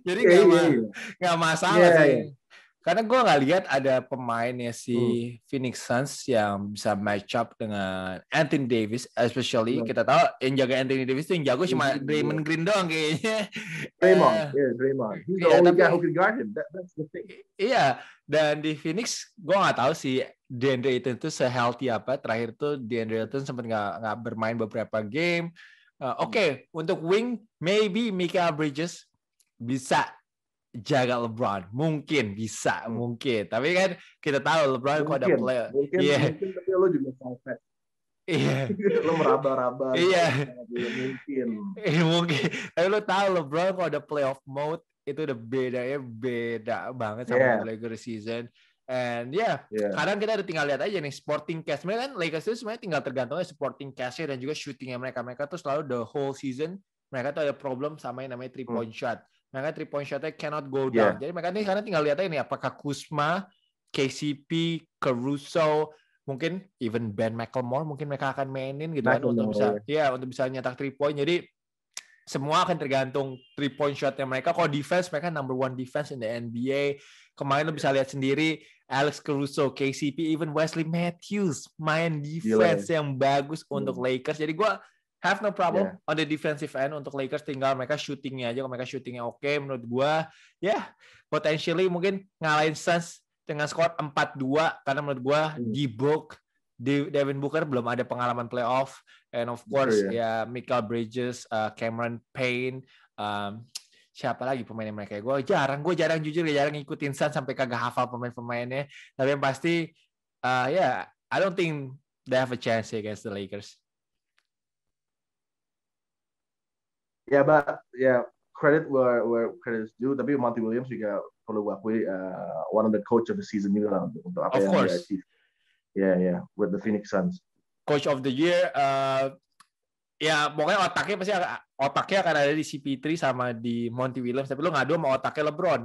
jadi nggak yeah, yeah. Iya. masalah yeah, sih. Iya karena gue nggak lihat ada pemainnya si hmm. Phoenix Suns yang bisa match up dengan Anthony Davis, especially hmm. kita tahu yang jaga Anthony Davis itu yang jago hmm. cuma Draymond Green doang kayaknya. Draymond, uh, yeah, Draymond. He's the yeah, tapi, guy who can guard him. That, that's the thing. Iya, dan di Phoenix gue nggak tahu si DeAndre Ayton itu sehealthy apa. Terakhir tuh DeAndre Ayton sempat nggak nggak bermain beberapa game. Uh, Oke, okay, hmm. untuk wing maybe Mika Bridges bisa jaga LeBron. Mungkin bisa, hmm. mungkin. Tapi kan kita tahu LeBron mungkin, kok ada player. Mungkin, yeah. mungkin tapi lo juga salvet. Iya. lo meraba-raba. Iya. Mungkin. Eh, mungkin. Tapi lo tahu LeBron kok ada playoff mode itu udah bedanya beda banget sama yeah. regular season. And yeah, yeah, sekarang kita udah tinggal lihat aja nih sporting cast. Mereka kan Lakers itu sebenarnya tinggal tergantungnya sporting castnya dan juga shootingnya mereka. Mereka tuh selalu the whole season mereka tuh ada problem sama yang namanya three point hmm. shot mereka three point shotnya cannot go down. Yeah. Jadi makanya karena tinggal lihat aja nih apakah Kusma, KCP, Caruso, mungkin even Ben McLemore mungkin mereka akan mainin gitu kan untuk bisa ya untuk bisa nyetak three point. Jadi semua akan tergantung three point shotnya mereka. Kalau defense mereka number one defense in the NBA. Kemarin lo bisa lihat sendiri Alex Caruso, KCP, even Wesley Matthews main ya. defense Gila. yang bagus untuk hmm. Lakers. Jadi gue have no problem yeah. on the defensive end untuk Lakers tinggal mereka shootingnya aja kalau mereka shootingnya oke okay, menurut gua ya yeah, potentially mungkin ngalahin Suns dengan skor 4-2 karena menurut gua hmm. di book di Devin Booker belum ada pengalaman playoff and of oh, course oh, iya. yeah. ya Michael Bridges, uh, Cameron Payne, um, siapa lagi pemain yang mereka? Ya? Gue jarang, gua jarang jujur ya jarang ngikutin Suns sampai kagak hafal pemain-pemainnya. Tapi yang pasti uh, ya yeah, I don't think they have a chance against the Lakers. ya mbak ya credit where where credit is due tapi Monty Williams juga perlu gue akui uh, one of the coach of the season juga lah untuk, untuk apa of yang course. dia achieve ya yeah, ya yeah, with the Phoenix Suns coach of the year uh, ya pokoknya otaknya pasti otaknya akan ada di CP3 sama di Monty Williams tapi lo ngadu sama otaknya LeBron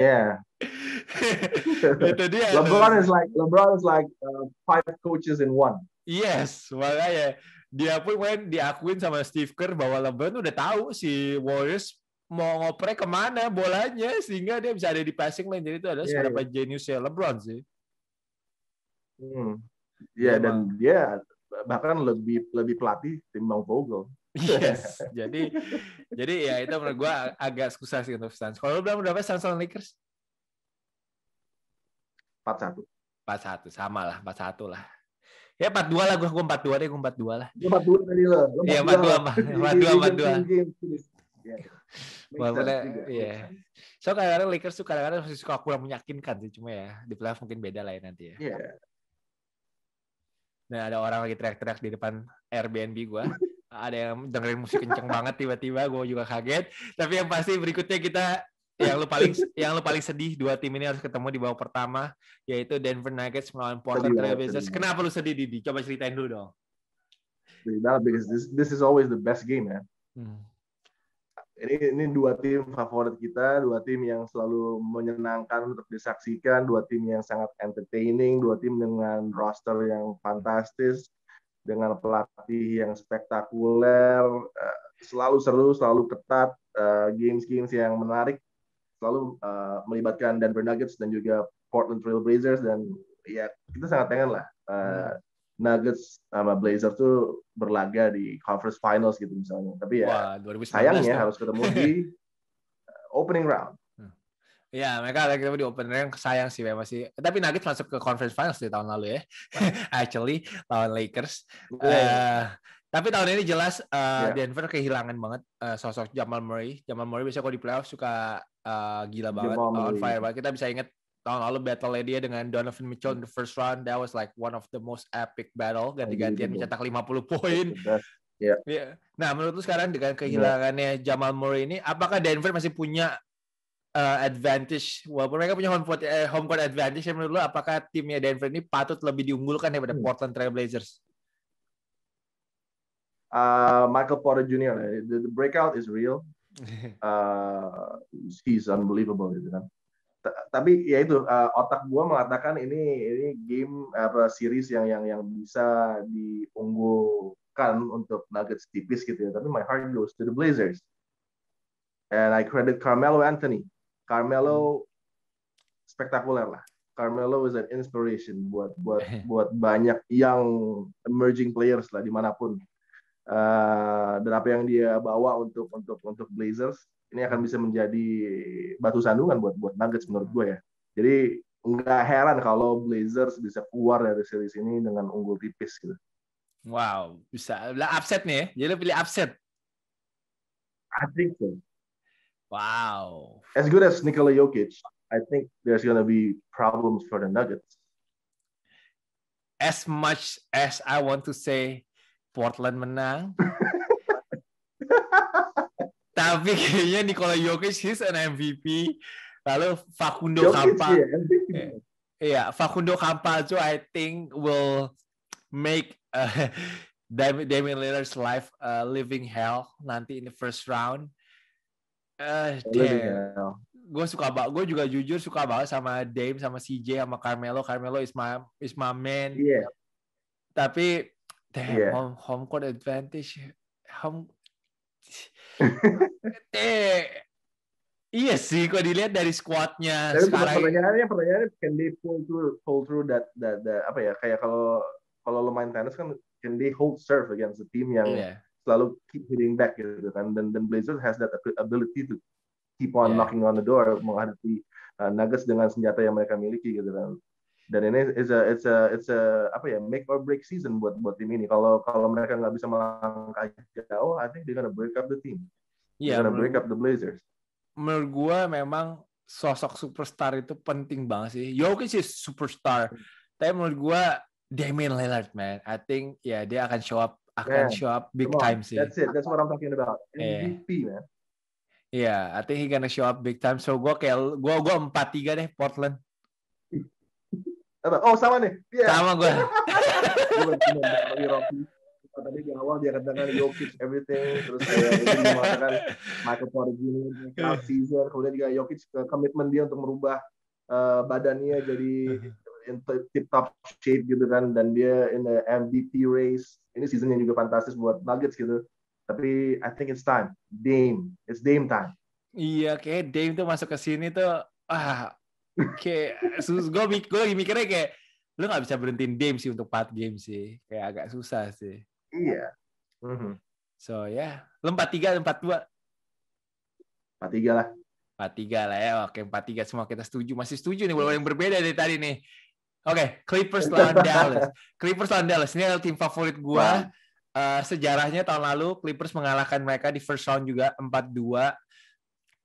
yeah itu dia LeBron is like LeBron is like uh, five coaches in one yes makanya dia pun main diakuin sama Steve Kerr bahwa LeBron udah tahu si Warriors mau ngoprek kemana bolanya sehingga dia bisa ada di passing lane jadi itu adalah yeah, iya. seberapa yeah. geniusnya LeBron sih. Hmm. Iya yeah, dan dia bahkan lebih lebih pelatih timbang Vogel. Yes. jadi jadi ya itu menurut gue agak susah sih untuk Suns. Kalau lu bilang berapa Suns lawan Lakers? 4-1. 4-1 sama lah, 4-1 lah. Ya empat dua lah gue, gue dua deh, gue dua lah. empat dua tadi lo. Iya dua empat dua Iya. Boleh, ya, iya. So kadang-kadang Lakers tuh kadang-kadang masih suka kurang meyakinkan sih, cuma ya di playoff mungkin beda lah ya nanti ya. Iya. Yeah. Nah ada orang lagi teriak-teriak di depan Airbnb gue. ada yang dengerin musik kenceng banget tiba-tiba, gue juga kaget. Tapi yang pasti berikutnya kita yang lu paling yang lu paling sedih dua tim ini harus ketemu di babak pertama yaitu Denver Nuggets melawan Portland Trail Blazers. Kenapa lu sedih Didi? Coba ceritain dulu dong. Nah, because this, this is always the best game man. Hmm. Ini ini dua tim favorit kita, dua tim yang selalu menyenangkan untuk disaksikan, dua tim yang sangat entertaining, dua tim dengan roster yang fantastis, dengan pelatih yang spektakuler, eh, selalu seru, selalu ketat, eh, games-games yang menarik selalu uh, melibatkan Denver Nuggets dan juga Portland Trail Blazers dan ya kita sangat pengen lah uh, hmm. Nuggets sama Blazers tuh berlaga di Conference Finals gitu misalnya. Tapi ya Wah, sayangnya harus hmm. iya, ketemu di opening round. Ya, mereka lagi ketemu di opener yang sayang sih memang sih. Tapi Nuggets masuk ke conference finals di tahun lalu ya. Actually lawan Lakers. Uh, tapi tahun ini jelas uh, yeah. Denver kehilangan banget uh, sosok Jamal Murray. Jamal Murray biasanya kalau di playoff suka uh, gila banget Jamal on fire banget. Kita bisa inget tahun lalu battle dia dengan Donovan Mitchell in the first round that was like one of the most epic battle oh, iya, ganti-gantian mencetak 50 poin. Yeah. Iya. Nah, menurut lu sekarang dengan iya. kehilangannya yeah. Jamal Murray ini apakah Denver masih punya uh, advantage walaupun mereka punya home court, eh, home court advantage menurut lu apakah timnya Denver ini patut lebih diunggulkan daripada hmm. Portland Trail Blazers? Uh, Michael Porter Jr. Eh, the, the breakout is real uh, eh, he's unbelievable gitu kan T tapi ya itu uh, otak gue mengatakan ini ini game apa series yang yang yang bisa diunggulkan untuk Nuggets tipis gitu ya tapi my heart goes to the Blazers and I credit Carmelo Anthony Carmelo hmm. spektakuler lah Carmelo is an inspiration buat buat buat banyak yang emerging players lah dimanapun uh, dan apa yang dia bawa untuk untuk untuk Blazers ini akan bisa menjadi batu sandungan buat buat Nuggets menurut gue ya. Jadi nggak heran kalau Blazers bisa keluar dari series ini dengan unggul tipis gitu. Wow, bisa lah upset nih ya. Jadi lo pilih upset. I think so. Wow. As good as Nikola Jokic, I think there's gonna be problems for the Nuggets. As much as I want to say Portland menang. Tapi kayaknya Nikola Jokic is an MVP. Lalu Facundo Campa. Iya, yeah, iya, Facundo itu I think will make uh, Damian Lillard's life uh, living hell nanti in the first round. Uh, damn. Gue suka banget. Gue juga jujur suka banget sama Dame, sama CJ, sama Carmelo. Carmelo is my is my man. Yeah. Tapi damn yeah. home, home court advantage home eh iya sih kok dilihat dari squadnya Tapi sekarang pertanyaannya pertanyaannya can they pull through pull through that that, that apa ya kayak kalau kalau lo main tenis kan can they hold serve against the team yang yeah. selalu keep hitting back gitu kan dan dan Blazers has that ability to keep on yeah. knocking on the door menghadapi uh, Nuggets dengan senjata yang mereka miliki gitu kan dan ini it's a it's a it's a apa ya make or break season buat buat tim ini kalau kalau mereka nggak bisa melangkah jauh I think they're gonna break up the team yeah, iya, gonna gonna break up the Blazers menurut gue memang sosok superstar itu penting banget sih Jokic sih superstar tapi menurut gue Damian Lillard man I think ya yeah, dia akan show up akan man, show up big time sih that's it that's what I'm talking about MVP yeah. man Iya, yeah, I think he gonna show up big time. So gue kayak gue gue empat tiga deh Portland apa? Oh sama nih. Yeah. Sama gue. gue Rocky. Tadi di awal dia katakan Jokic everything, terus dia mengatakan Michael Porzinger, Carl Caesar, kemudian juga Jokic ke komitmen dia untuk merubah uh, badannya jadi tip top shape gitu kan dan dia in the MVP race. Ini season yang juga fantastis buat Nuggets gitu. Tapi I think it's time. Dame, it's Dame time. Iya, kayak Dame tuh masuk ke sini tuh ah kayak gue gue lagi mikirnya kayak lu nggak bisa berhentiin game sih untuk part game sih kayak agak susah sih iya mm-hmm. so ya yeah. lu empat tiga empat dua empat tiga lah empat tiga lah ya oke empat tiga semua kita setuju masih setuju nih walaupun yang berbeda dari tadi nih oke okay, Clippers lawan Dallas Clippers lawan Dallas ini adalah tim favorit gue uh, eh, sejarahnya tahun lalu Clippers mengalahkan mereka di first round juga empat dua.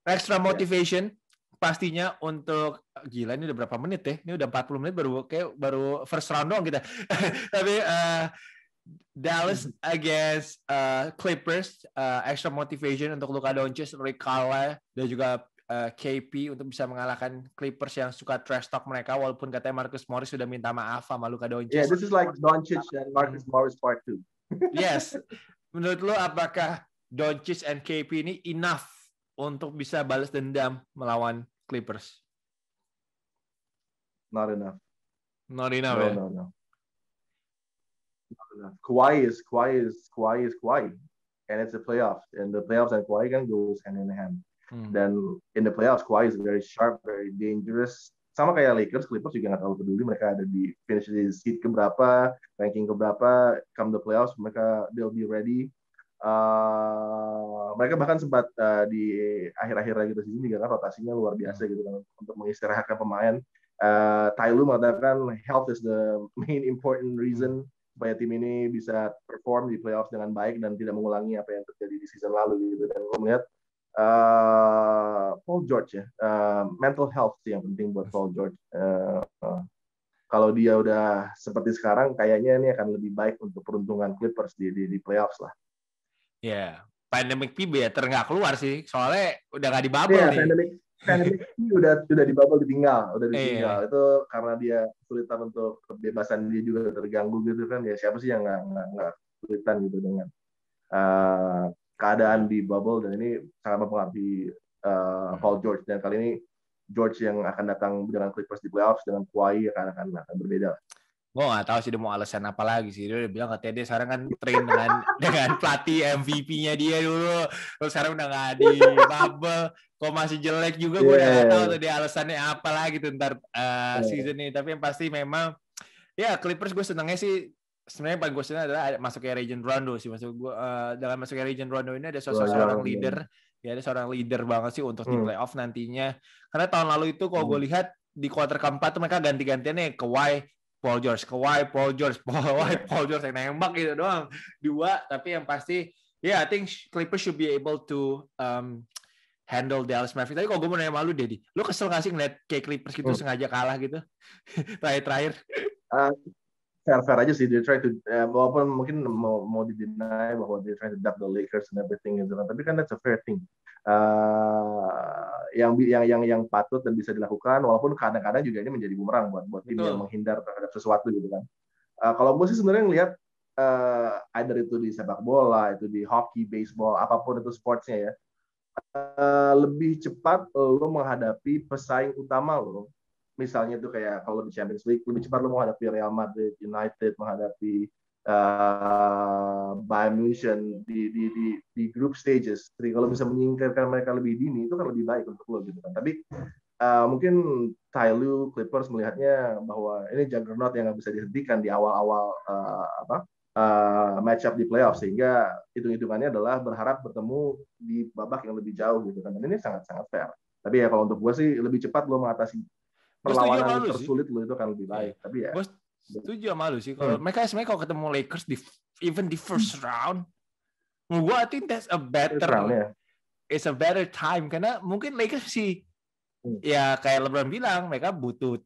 extra motivation pastinya untuk gila ini udah berapa menit ya? Ini udah 40 menit baru kayak baru first round doang kita. Tapi uh, Dallas hmm. against uh, Clippers uh, extra motivation untuk Luka Doncic, Rick Carlisle dan juga uh, KP untuk bisa mengalahkan Clippers yang suka trash talk mereka walaupun katanya Marcus Morris sudah minta maaf sama Luka Doncic. Yeah, this is like Doncic and Marcus Morris part two. yes. Menurut lo apakah Doncic and KP ini enough untuk bisa balas dendam melawan Clippers? Not enough. Not enough no, ya? No, no. Kawhi is Kawhi is Kawhi is Kawhi, and it's a playoff. And the playoffs and Kawhi kan goes hand in hand. Hmm. Then in the playoffs Kawhi is very sharp, very dangerous. Sama kayak Lakers, Clippers juga nggak terlalu peduli mereka ada di finish di seat keberapa, ranking keberapa, come the playoffs mereka they'll be ready uh, mereka bahkan sempat uh, di akhir-akhir gitu season juga kan rotasinya luar biasa gitu kan untuk mengistirahatkan pemain. Uh, eh, Tyloo mengatakan health is the main important reason supaya tim ini bisa perform di playoffs dengan baik dan tidak mengulangi apa yang terjadi di season lalu gitu dan gue melihat uh, Paul George ya uh, mental health sih yang penting buat Paul George uh, uh, kalau dia udah seperti sekarang kayaknya ini akan lebih baik untuk peruntungan Clippers di di, di playoffs lah Ya, yeah. pandemic P better nggak keluar sih, soalnya udah nggak di bubble yeah, nih. Pandemic, pandemic P udah udah di bubble ditinggal, udah iya. ditinggal. Yeah. Itu karena dia kesulitan untuk kebebasan dia juga terganggu gitu kan. Ya siapa sih yang nggak kesulitan gitu dengan uh, keadaan di bubble dan ini sangat mempengaruhi uh, Paul George dan kali ini George yang akan datang dengan Clippers di playoffs dengan Kawhi akan akan, akan berbeda gue gak tau sih dia mau alasan apa lagi sih dia udah bilang katanya dia sekarang kan train dengan dengan pelatih MVP-nya dia dulu terus sekarang udah gak di bubble kok masih jelek juga gue yeah. tau tahu iya. dia alasannya apa lagi tuh ntar uh, season ini tapi yang pasti memang ya Clippers gue senengnya sih sebenarnya paling gue seneng adalah masuknya region Rondo sih masuk gue uh, dalam masuknya region Rondo ini ada sosok iya, seorang leader ya ada seorang leader banget sih untuk hmm. di playoff nantinya karena tahun lalu itu kalau gue hmm. lihat di quarter keempat tuh mereka ganti-gantiannya Y Paul George Kawhi Paul George Paul White iya. Paul George yang nembak gitu doang dua tapi yang pasti ya yeah, I think Clippers should be able to um, handle Dallas Mavericks. Tapi kok gue mau nanya malu, Dedi, lo kesel gak sih ngeliat kayak Clippers gitu oh. sengaja kalah gitu terakhir-terakhir? fair-fair ah, aja sih. They try to, uh, walaupun mungkin mau mau deny bahwa they try to dub the Lakers and everything gitu kan. Tapi kan that's a fair thing. Ah, yang yang yang yang patut dan bisa dilakukan walaupun kadang-kadang juga ini menjadi bumerang buat buat tim yang menghindar terhadap sesuatu gitu kan. Uh, kalau gue sih sebenarnya ngelihat uh, either itu di sepak bola, itu di hoki baseball, apapun itu sportsnya ya, uh, lebih cepat lo menghadapi pesaing utama lo. Misalnya itu kayak kalau di Champions League lebih cepat lo menghadapi Real Madrid, United, menghadapi uh, eh, Biomusion di, di, di, di group stages. Jadi kalau bisa menyingkirkan mereka lebih dini itu kan lebih baik untuk lo gitu kan. Tapi uh, mungkin Tyloo Clippers melihatnya bahwa ini juggernaut yang nggak bisa dihentikan di awal-awal uh, apa uh, match up di playoff sehingga hitung-hitungannya adalah berharap bertemu di babak yang lebih jauh gitu kan. Dan ini sangat-sangat fair. Tapi ya kalau untuk gue sih lebih cepat lo mengatasi perlawanan tersulit lo itu akan lebih baik. Iya. Tapi ya. Setuju sama lu sih. Kalau hmm. mereka sebenarnya kalau ketemu Lakers di even di first round, gua I think that's a better round, yeah. it's a better time karena mungkin Lakers sih hmm. ya kayak LeBron bilang mereka butuh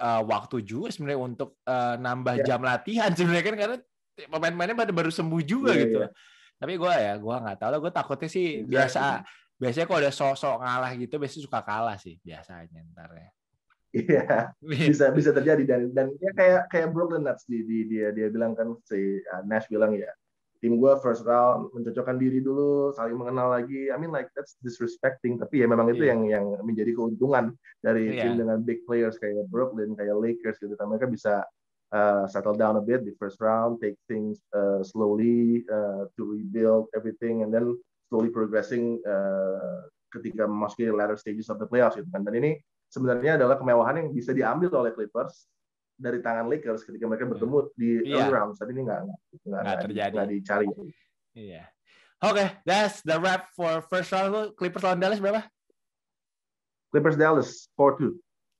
uh, waktu juga sebenarnya untuk uh, nambah yeah. jam latihan sebenarnya kan karena pemain-pemainnya baru baru sembuh juga yeah, gitu. Yeah. Tapi gua ya, gua nggak tahu lah. Gue takutnya sih yeah, biasa. Yeah. Biasanya kalau ada sosok ngalah gitu, biasanya suka kalah sih biasanya ntar ya. Iya, bisa iya. bisa terjadi dan dan ya kayak kayak Brooklyn Nets di, di dia dia bilang kan si uh, Nash bilang ya tim gue first round mencocokkan diri dulu saling mengenal lagi. I mean like that's disrespecting tapi ya memang yeah. itu iya. yang yang menjadi keuntungan dari yeah. tim dengan big players kayak Brooklyn kayak Lakers gitu. Kan mereka bisa uh, settle down a bit di first round, take things uh, slowly uh, to rebuild everything and then slowly progressing uh, ketika memasuki latter stages of the playoffs gitu kan. Dan ini sebenarnya adalah kemewahan yang bisa diambil oleh Clippers dari tangan Lakers ketika mereka hmm. bertemu di yeah. early rounds, tapi ini nggak nggak terjadi, nggak dicari. Iya. Yeah. Oke, okay, that's the wrap for first round. Clippers lawan Dallas berapa? Clippers Dallas 4-2.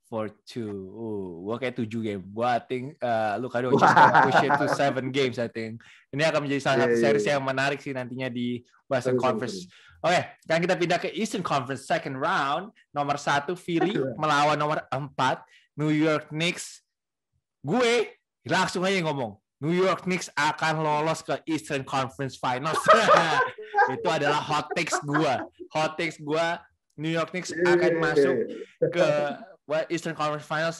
4-2. Uh, gua kayak 7 game. Gua think uh, Luka Doncic akan push it to 7 games I think. Ini akan menjadi salah iya, satu yeah, series yeah. yang menarik sih nantinya di Western Conference. Conference. yeah. Oke, okay, sekarang kita pindah ke Eastern Conference second round. Nomor satu Philly melawan nomor empat New York Knicks. Gue langsung aja ngomong. New York Knicks akan lolos ke Eastern Conference Finals. Itu adalah hot takes gue. Hot takes gue New York Knicks akan masuk ke Eastern Conference Finals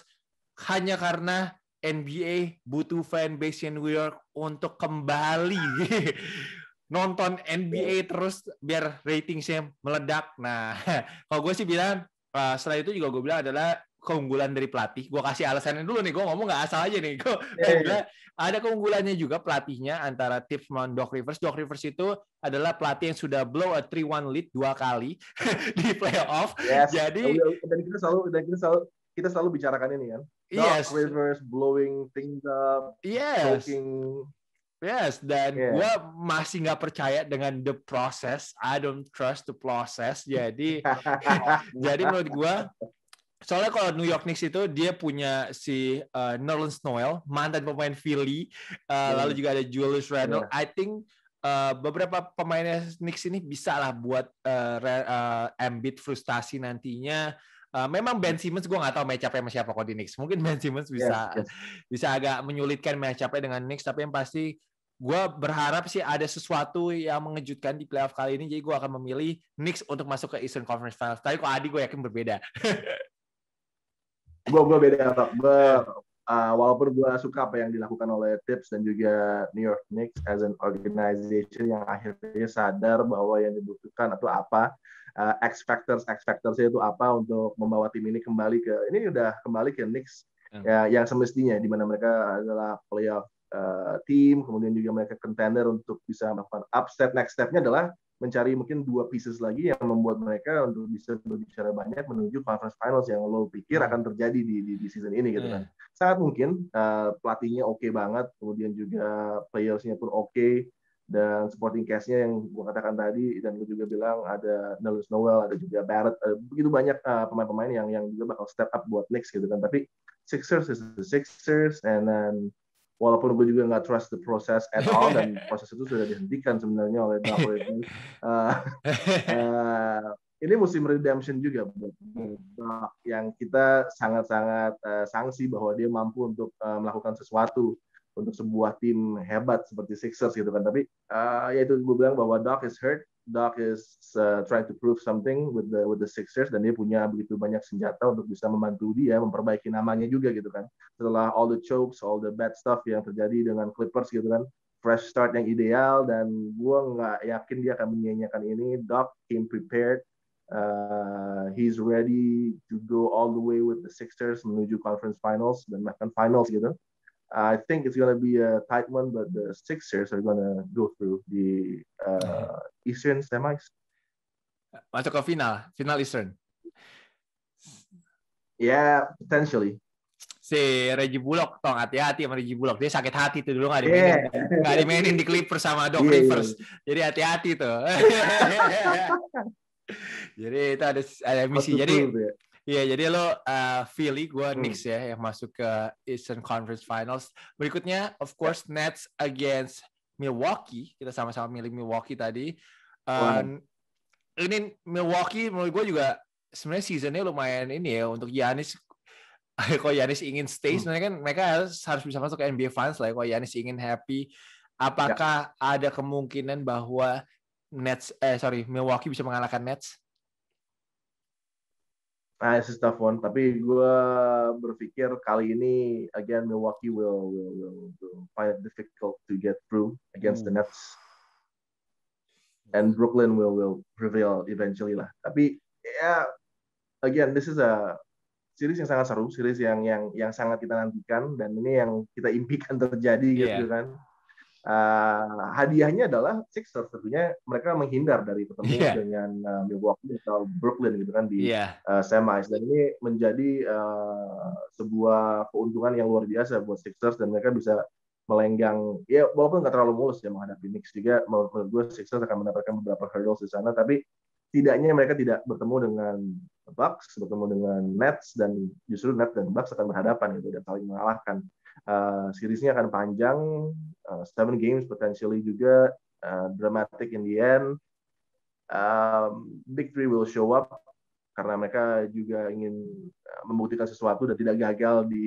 hanya karena NBA butuh fan base New York untuk kembali nonton NBA terus biar ratingnya meledak. Nah, kalau gue sih bilang eh, setelah itu juga gue bilang adalah keunggulan dari pelatih. Gue kasih alasannya dulu nih, gue ngomong nggak asal aja nih. Gue yeah, yeah. ada keunggulannya juga pelatihnya antara Tips dan Doc Rivers. Doc Rivers itu adalah pelatih yang sudah blow a 3-1 lead dua kali di playoff. Yes. Jadi dan kita selalu dan kita selalu kita selalu bicarakan ini kan. Doc yes. Rivers blowing things up, yes. choking Yes, dan yeah. gue masih nggak percaya dengan the process. I don't trust the process. Jadi, jadi menurut gue, soalnya kalau New York Knicks itu dia punya si uh, Nerlens Noel, mantan pemain Philly, uh, eh, yeah. lalu juga ada Julius Randle. Yeah. I think uh, beberapa pemainnya Knicks ini bisa lah buat uh, uh, frustasi nantinya. Uh, memang Ben Simmons gue nggak tahu match up sama siapa kalau di Knicks. Mungkin Ben Simmons bisa yes, yes. bisa agak menyulitkan match dengan Knicks, tapi yang pasti gue berharap sih ada sesuatu yang mengejutkan di playoff kali ini jadi gue akan memilih Knicks untuk masuk ke Eastern Conference Finals tapi kok Adi gue yakin berbeda gue gue beda gue uh, ah, walaupun gue suka apa yang dilakukan oleh Tips dan juga New York Knicks as an organization yang akhirnya sadar bahwa yang dibutuhkan atau apa uh, X factors X factors itu apa untuk membawa tim ini kembali ke ini udah kembali ke Knicks ya, ya yang semestinya di mana mereka adalah playoff uh, tim, kemudian juga mereka contender untuk bisa melakukan upstep. Next stepnya adalah mencari mungkin dua pieces lagi yang membuat mereka untuk bisa berbicara banyak menuju conference finals yang lo pikir akan terjadi di di, di season ini gitu kan. Yeah. Hmm. Sangat mungkin uh, pelatihnya oke okay banget, kemudian juga playersnya pun oke okay, dan supporting cast-nya yang gue katakan tadi dan gue juga bilang ada Nellis Noel, ada juga Barrett, ada begitu banyak eh, pemain-pemain uh, yang yang juga bakal step up buat next gitu kan. Tapi Sixers is the Sixers and then walaupun gue juga nggak trust the process at all dan proses itu sudah dihentikan sebenarnya oleh Napoli ini. Uh, uh, ini musim redemption juga buat yang kita sangat-sangat uh, eh, sanksi bahwa dia mampu untuk uh, melakukan sesuatu untuk sebuah tim hebat seperti Sixers gitu kan. Tapi uh, ya itu gue bilang bahwa Doc is hurt Doc is uh, trying to prove something with the with the Sixers dan dia punya begitu banyak senjata untuk bisa membantu dia memperbaiki namanya juga gitu kan. Setelah all the chokes, all the bad stuff yang terjadi dengan Clippers gitu kan, fresh start yang ideal dan gua nggak yakin dia akan menyanyikan ini. Doc came prepared, uh, he's ready to go all the way with the Sixers menuju conference finals dan bahkan finals gitu. I think it's gonna be a tight one, but the Sixers are gonna go through the uh, Eastern semis. Masuk ke final, final Eastern. Yeah, potentially. Si Reggie Bullock, tong hati-hati sama Reggie Bullock. Dia sakit hati tuh dulu nggak dimainin, yeah. nggak dimainin di Clippers sama Doc yeah, Rivers. Jadi hati-hati tuh. Jadi itu ada ada misi. Jadi Iya, jadi lo uh, Philly, gue hmm. Knicks ya yang masuk ke Eastern Conference Finals. Berikutnya, of ya. course, Nets against Milwaukee. Kita sama-sama milih Milwaukee tadi. Um, Ini Milwaukee menurut gue juga sebenarnya seasonnya lumayan ini ya untuk Giannis kalau Yanis ingin stay hmm. sebenarnya kan mereka harus, bisa masuk ke NBA Finals lah. Kalau Yanis ingin happy, apakah yeah. ada kemungkinan bahwa Nets eh sorry Milwaukee bisa mengalahkan Nets? Nah, itu tough one. Tapi gue berpikir kali ini, again, Milwaukee will, will, will, will find it difficult to get through against hmm. the Nets. And Brooklyn will will prevail eventually lah. Tapi ya, yeah, again, this is a series yang sangat seru, series yang yang yang sangat kita nantikan dan ini yang kita impikan terjadi yeah. gitu iya. kan. Uh, hadiahnya adalah Sixers tentunya mereka menghindar dari bertemu yeah. dengan uh, Milwaukee atau Brooklyn gitu kan di yeah. Iya. uh, semis dan ini menjadi uh, sebuah keuntungan yang luar biasa buat Sixers dan mereka bisa melenggang ya walaupun nggak terlalu mulus ya menghadapi Knicks juga menurut, menurut gue Sixers akan mendapatkan beberapa hurdles di sana tapi tidaknya mereka tidak bertemu dengan Bucks bertemu dengan Nets dan justru Nets dan Bucks akan berhadapan gitu dan saling mengalahkan uh, seriesnya akan panjang, uh, seven games potentially juga uh, dramatic in the end. Um, Big Three will show up karena mereka juga ingin membuktikan sesuatu dan tidak gagal di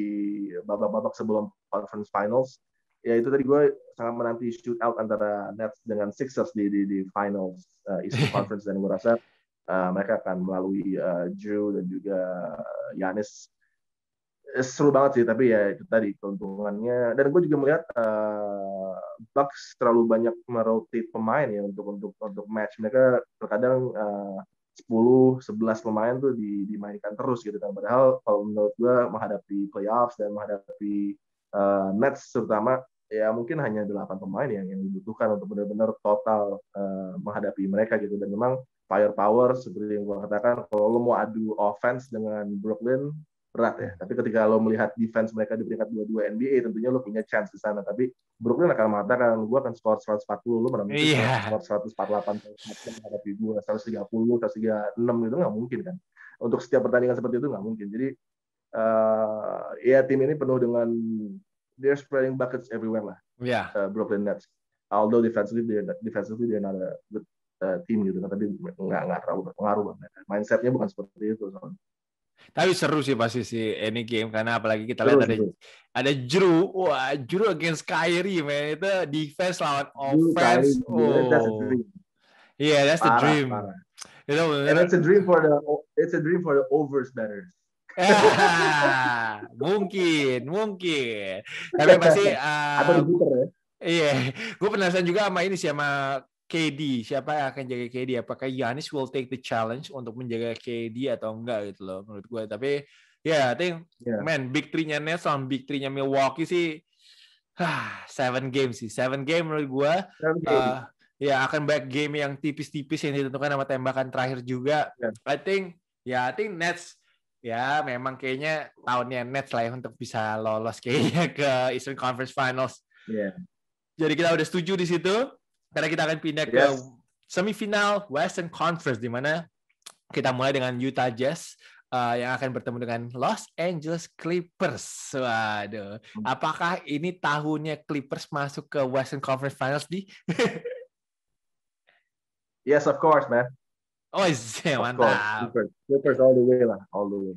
babak-babak sebelum conference finals. Ya itu tadi gue sangat menanti shootout antara Nets dengan Sixers di di, di finals uh, Eastern Conference dan gue rasa uh, mereka akan melalui uh, Drew dan juga Yanis Eh, seru banget sih tapi ya itu tadi keuntungannya dan gue juga melihat uh, Bucks terlalu banyak merotate pemain ya untuk untuk untuk match mereka terkadang uh, 10 11 pemain tuh dimainkan terus gitu kan padahal kalau menurut gue menghadapi playoffs dan menghadapi uh, Nets terutama ya mungkin hanya 8 pemain yang yang dibutuhkan untuk benar-benar total uh, menghadapi mereka gitu dan memang firepower seperti yang gue katakan kalau lo mau adu offense dengan Brooklyn berat ya. Iya. Tapi ketika lo melihat defense mereka di peringkat 22 NBA, tentunya lo punya chance di sana. Tapi Brooklyn akan mengatakan, gue akan skor 140, lo mungkin yeah. skor 148, menghadapi gue, 130, 136, itu nggak mungkin kan. Untuk setiap pertandingan seperti itu nggak mungkin. Jadi, uh, ya tim ini penuh dengan, they're spreading buckets everywhere lah, yeah. Iya. uh, Brooklyn Nets. Although defensively, they're, defensively they're not a good uh, team gitu kan, tapi nggak, nggak terlalu berpengaruh. Mindsetnya bukan seperti itu. Soalnya. Tapi seru sih pasti si ini game karena apalagi kita lihat ada ada Drew, wah Drew against Kyrie man itu defense lawan offense. oh. That's a dream. Yeah, oh. iya, that's the dream. Parah. You know, And that's a dream for the it's a dream for the overs betters. mungkin, mungkin. Tapi pasti uh, atau di ya. Iya. gue penasaran juga sama ini sih sama KD siapa yang akan jaga KD apakah Yanis will take the challenge untuk menjaga KD atau enggak gitu loh menurut gue tapi ya yeah, I think yeah. man big three-nya Nets sama big three-nya Milwaukee sih ah, seven game sih seven game menurut gue uh, eh, ya yeah, akan back game yang tipis-tipis yang ditentukan sama tembakan terakhir juga yeah. I think ya yeah, I think Nets ya memang kayaknya tahunnya Nets lah ya untuk bisa lolos kayaknya ke Eastern Conference Finals yeah. jadi kita udah setuju di situ karena kita akan pindah yes. ke semifinal Western Conference di mana kita mulai dengan Utah Jazz uh, yang akan bertemu dengan Los Angeles Clippers. Waduh, hmm. apakah ini tahunnya Clippers masuk ke Western Conference Finals di? yes, of course, man. Oh, yeah, iya, mantap. Clippers. Clippers all the way lah, all the way.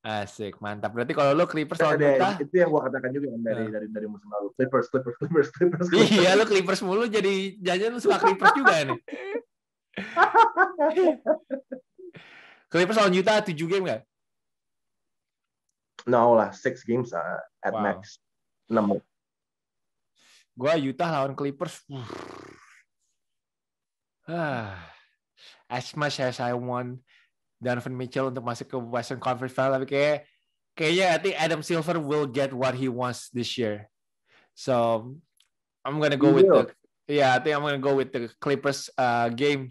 Asik, mantap. Berarti kalau lo Clippers lawan iya, iya, Utah. Itu yang gua katakan juga kan dari, nah. dari dari musim lalu. Clippers, Clippers, Clippers, Clippers. Clippers. Iya, lo Clippers mulu jadi jajan lo suka Clippers juga nih. Clippers lawan Utah 7 game gak? No lah, 6 games uh, at wow. max. 6. Gua Utah lawan Clippers. Ah, as much as I want Donovan Mitchell untuk masuk ke Western Conference Final tapi kayak kayaknya I think Adam Silver will get what he wants this year. So I'm gonna go with the yeah I think I'm gonna go with the Clippers uh, game.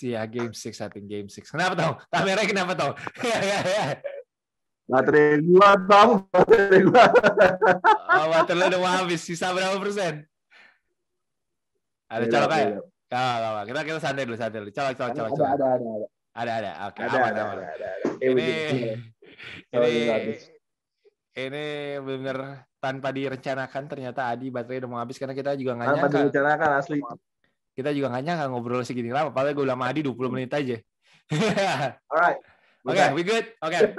Yeah, game six I think game six. Kenapa tau? Kamera kenapa tau? Baterai gua tau, baterai gua. oh, baterai udah mau habis. Sisa berapa persen? Ada colok ya? Kalau kita kita santai dulu, santai dulu. Colok, colok, colok. Ada, ada, ada. ada. Ada ada. Oke. Okay. Ada, ada, ada, ada, ada, Ini ini ini benar tanpa direncanakan ternyata Adi baterai udah mau habis karena kita juga nggak nyangka. Tanpa direncanakan asli. Kita juga nggak nyangka ngobrol segini lama. Padahal gue lama Adi 20 menit aja. Alright. Oke, okay, we good. Oke. Okay.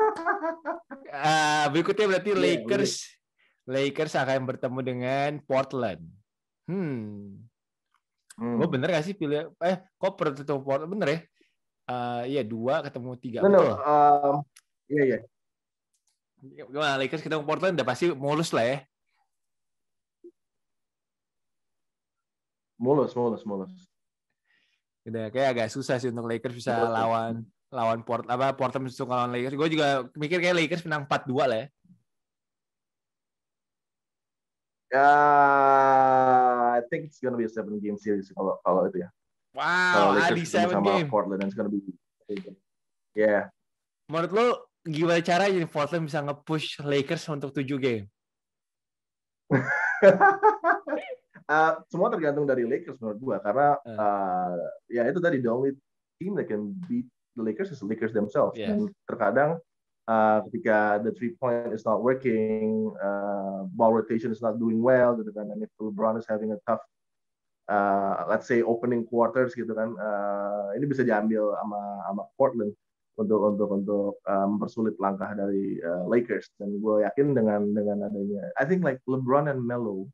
Uh, eh, berikutnya berarti yeah, Lakers. Yeah. Lakers akan bertemu dengan Portland. Hmm. hmm. Gue bener gak sih pilih? Eh, kok bertemu Portland bener ya? uh, ya dua ketemu tiga. No, no. Iya, um, iya. Yeah, Gimana Lakers ketemu Portland udah pasti mulus lah ya. Mulus, mulus, mulus. Udah kayak agak susah sih untuk Lakers bisa mulus. lawan lawan Port apa Portland bisa lawan Lakers. Gue juga mikir kayak Lakers menang empat dua lah ya. Ya, uh, I think it's gonna be a seven game series kalau kalau itu ya. Wow, Lakers Adi 7 sama game. Portland and it's gonna be Yeah. Menurut lo gimana cara jadi Portland bisa nge-push Lakers untuk 7 game? uh, semua tergantung dari Lakers menurut gua karena eh. uh, ya itu tadi the only team that can beat the Lakers is the Lakers themselves. Yes. Dan terkadang uh, ketika the three point is not working, uh, ball rotation is not doing well, gitu kan. And if LeBron is having a tough uh, let's say opening quarters gitu kan uh, ini bisa diambil sama sama Portland untuk untuk untuk mempersulit eh, mempersulit langkah dari uh, Lakers dan gue yakin dengan dengan adanya I think like LeBron and Melo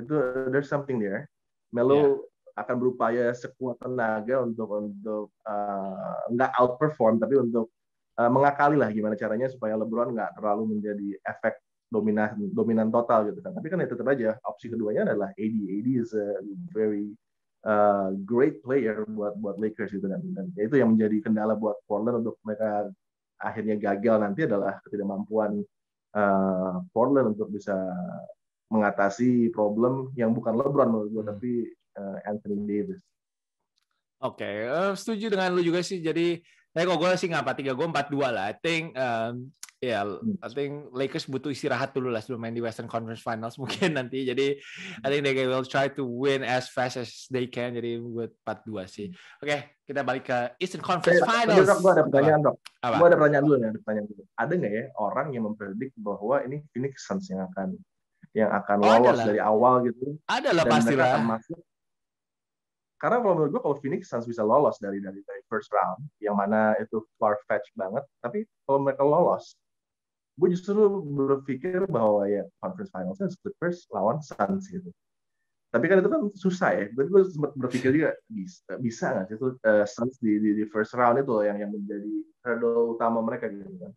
itu there's something there Melo yeah. akan berupaya sekuat tenaga untuk untuk uh, nggak outperform tapi untuk uh, mengakali lah gimana caranya supaya LeBron nggak terlalu menjadi efek dominan dominan total gitu kan. Tapi kan ya tetap aja opsi keduanya adalah AD. AD is a very uh, great player buat buat Lakers gitu kan. dan, dan ya itu yang menjadi kendala buat Portland untuk mereka akhirnya gagal nanti adalah ketidakmampuan uh, Portland untuk bisa mengatasi problem yang bukan LeBron menurut gue, hmm. tapi uh, Anthony Davis. Oke, okay. uh, eh, setuju dengan lu juga sih. Jadi, saya eh, kalau gue sih nggak 4 tiga gue empat dua lah. I think um, Ya, yeah, hmm. I think Lakers butuh istirahat dulu lah sebelum main di Western Conference Finals mungkin nanti. Jadi I think they will try to win as fast as they can. Jadi buat part dua sih. Oke, okay, kita balik ke Eastern Conference okay, Finals. Tapi, gue ada pertanyaan, Rob. Gue ada pertanyaan dulu nih, ada pertanyaan dulu. Ada nggak ya orang yang mempredik bahwa ini Phoenix Suns yang akan yang akan oh, lolos dari awal gitu? Ada lah pasti lah. masuk karena kalau menurut gue kalau Phoenix Suns bisa lolos dari dari dari first round yang mana itu far fetch banget tapi kalau mereka lolos gue justru berpikir bahwa ya conference finalsnya Clippers lawan Suns gitu tapi kan itu kan susah ya Berarti gue sempat berpikir juga bisa bisa nggak sih itu uh, eh, Suns di, di, di first round itu yang yang menjadi hurdle utama mereka gitu kan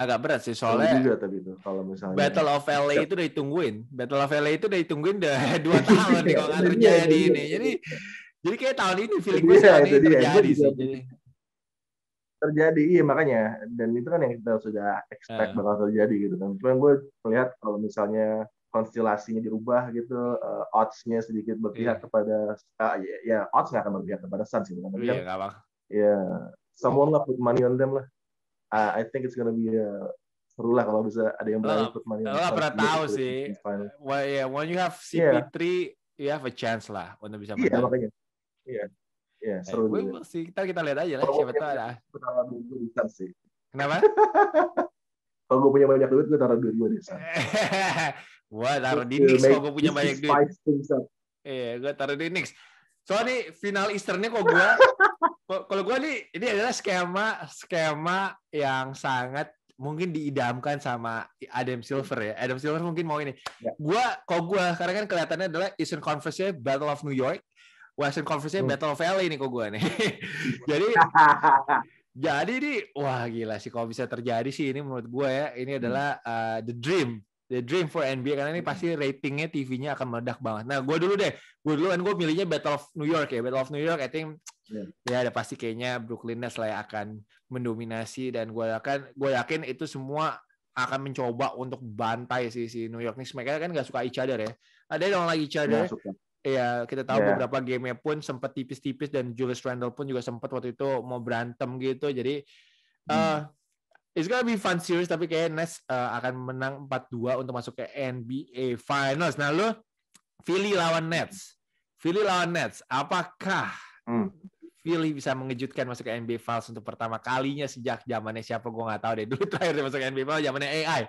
agak berat sih soalnya juga tapi itu kalau misalnya Battle of LA iya. itu udah ditungguin Battle of LA itu udah ditungguin udah dua tahun nih kalau iya, nggak terjadi iya, ini jadi jadi kayak tahun ini feeling gue sih ini terjadi sih jadi terjadi iya makanya dan itu kan yang kita sudah expect uh. bakal terjadi gitu kan cuman gue melihat kalau misalnya konstelasinya dirubah gitu uh, oddsnya sedikit berpihak yeah. kepada uh, ya, ya odds nggak akan berpihak kepada Suns gitu kan iya kan ya someone lah put money on them lah uh, I think it's gonna be a eh, seru lah kalau bisa ada yang berani oh, put money on them oh, lo pernah tahu sih well, yeah, when you have iya. CP3 yeah. you have a chance lah untuk bisa iya makanya iya yeah. Iya, eh, seru sih. kita kita lihat aja lah, siapa tahu ada. Kenapa? kalau gue punya banyak duit, gue taruh duit gue sana gue taruh di nix kalau gue punya banyak duit. Iya, gue taruh di nix Soalnya nih, final Easternnya kok gue kalau gue nih ini adalah skema skema yang sangat mungkin diidamkan sama Adam Silver ya. Adam Silver mungkin mau ini. Ya. Gua kalau gua karena kan kelihatannya adalah Eastern Conference-nya Battle of New York Western Conference-nya hmm. Battle Battle Valley nih kok gue nih. jadi jadi ini wah gila sih kalau bisa terjadi sih ini menurut gue ya ini hmm. adalah uh, the dream the dream for NBA karena ini pasti ratingnya TV-nya akan meledak banget. Nah gue dulu deh gue dulu kan gue milihnya Battle of New York ya Battle of New York I think yeah. ya ada pasti kayaknya Brooklyn Nets lah yang akan mendominasi dan gue akan gue yakin itu semua akan mencoba untuk bantai sih si New York Knicks. Mereka kan gak suka each other ya. Ada yang lagi each other. Yeah, Iya, kita tahu yeah. beberapa game pun sempat tipis-tipis dan Julius Randle pun juga sempat waktu itu mau berantem gitu. Jadi hmm. uh, it's gonna be fun series tapi kayak Nets uh, akan menang 4-2 untuk masuk ke NBA Finals. Nah, lu Philly lawan Nets. Philly lawan Nets, apakah hmm. Philly bisa mengejutkan masuk ke NBA Finals untuk pertama kalinya sejak zamannya siapa gue nggak tahu deh. Dulu terakhir dia masuk ke NBA Finals zamannya AI.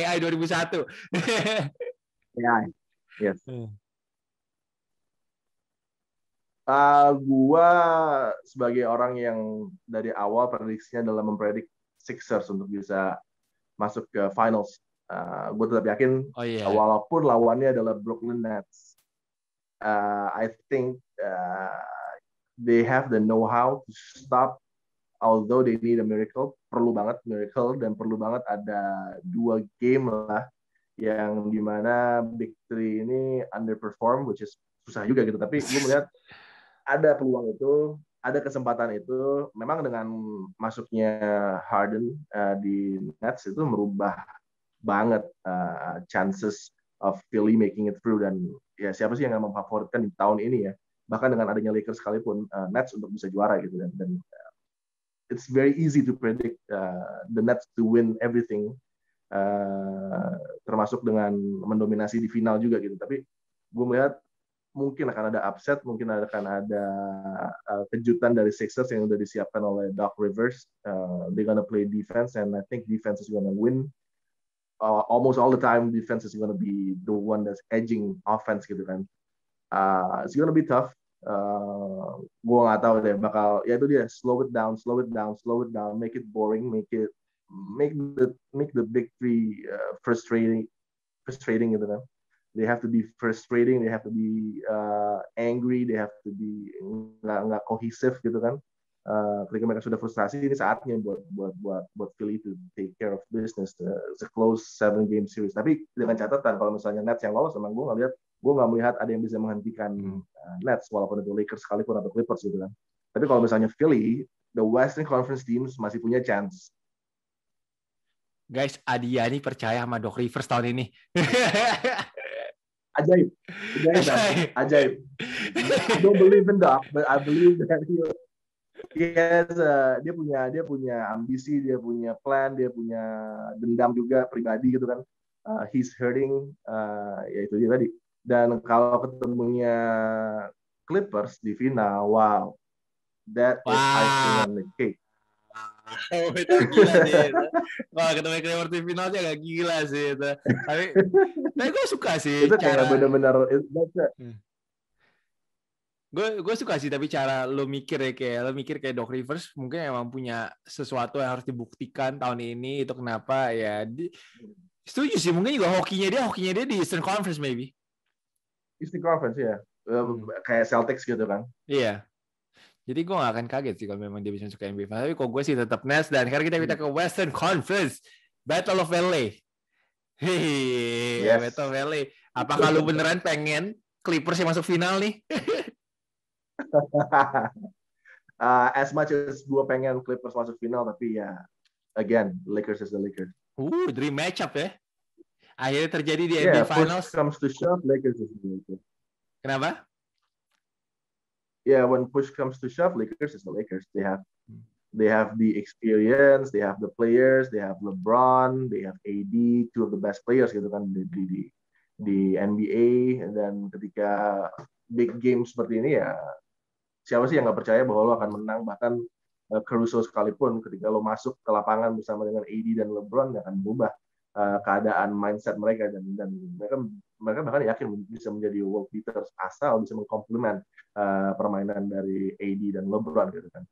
AI 2001. AI. Yes. Hmm Uh, gua sebagai orang yang dari awal prediksinya dalam mempredik Sixers untuk bisa masuk ke finals. Uh, ah, gue tetap yakin oh, yeah. walaupun lawannya adalah Brooklyn Nets. Uh, I think uh, they have the know-how to stop although they need a miracle. Perlu banget miracle dan perlu banget ada dua game lah yang dimana Big Three ini underperform, which is susah juga gitu. Tapi gue melihat ada peluang itu, ada kesempatan itu. Memang dengan masuknya Harden uh, di Nets itu merubah banget uh, chances of Philly making it through dan ya siapa sih yang nggak memfavoritkan di tahun ini ya. Bahkan dengan adanya Lakers sekalipun uh, Nets untuk bisa juara gitu dan, dan uh, it's very easy to predict uh, the Nets to win everything uh, termasuk dengan mendominasi di final juga gitu. Tapi gue melihat mungkin akan ada upset, mungkin akan ada uh, kejutan dari Sixers yang sudah disiapkan oleh Doc Rivers. Uh, they're gonna play defense, and I think defense is gonna win. Uh, almost all the time, defense is gonna be the one that's edging offense gitu kan. Uh, it's gonna be tough. Uh, gua nggak tahu deh bakal ya itu dia slow it down, slow it down, slow it down, make it boring, make it make the make the big three uh, frustrating, frustrating gitu kan they have to be frustrating, they have to be uh, angry, they have to be nggak nggak kohesif gitu kan. Uh, ketika mereka sudah frustasi. ini saatnya buat buat buat buat Philly to take care of business. to, it's a close seven game series. Tapi dengan catatan kalau misalnya Nets yang lolos, emang gue nggak lihat. gue nggak melihat ada yang bisa menghentikan hmm. uh, Nets walaupun itu Lakers sekalipun atau Clippers gitu kan. Tapi kalau misalnya Philly, the Western Conference teams masih punya chance guys Adiani percaya sama Doc Rivers tahun ini ajaib. Ajaib. ajaib. ajaib. I don't believe in luck, but I believe that he, he has, uh, dia punya dia punya ambisi, dia punya plan, dia punya dendam juga pribadi gitu kan. Uh, he's hurting, uh, ya itu dia tadi. Dan kalau ketemunya Clippers di final, wow, that wow. is icing on the cake. Oh, itu gila sih. Itu. Wah, ketemu Claymore di final agak gila sih itu. Tapi, tapi gue suka sih itu cara benar-benar hmm. Gue gue suka sih tapi cara lo mikir ya kayak lo mikir kayak Doc Rivers mungkin emang punya sesuatu yang harus dibuktikan tahun ini itu kenapa ya di, setuju sih mungkin juga hokinya dia hokinya dia di Eastern Conference maybe Eastern Conference ya yeah. hmm. kayak Celtics gitu kan iya yeah jadi gue gak akan kaget sih kalau memang dia bisa masuk ke NBA Tapi kok gue sih tetap Nets dan sekarang kita kita hmm. ke Western Conference Battle of LA. Hehehe, Battle of LA. Apakah lu beneran pengen Clippers yang masuk final nih? uh, as much as gue pengen Clippers masuk final, tapi ya again Lakers is the Lakers. Uh, dream matchup ya. Akhirnya terjadi di yeah, NBA Finals. Yeah, comes to shove, Lakers is the Lakers. Kenapa? yeah, when push comes to shove, Lakers is the Lakers. They have they have the experience, they have the players, they have LeBron, they have AD, two of the best players gitu kan di di di, di NBA dan ketika big game seperti ini ya siapa sih yang nggak percaya bahwa lo akan menang bahkan uh, Caruso sekalipun ketika lo masuk ke lapangan bersama dengan AD dan LeBron akan berubah uh, keadaan mindset mereka dan dan mereka mereka bahkan yakin bisa menjadi world beaters asal bisa mengkomplement uh, permainan dari AD dan LeBron gitu kan.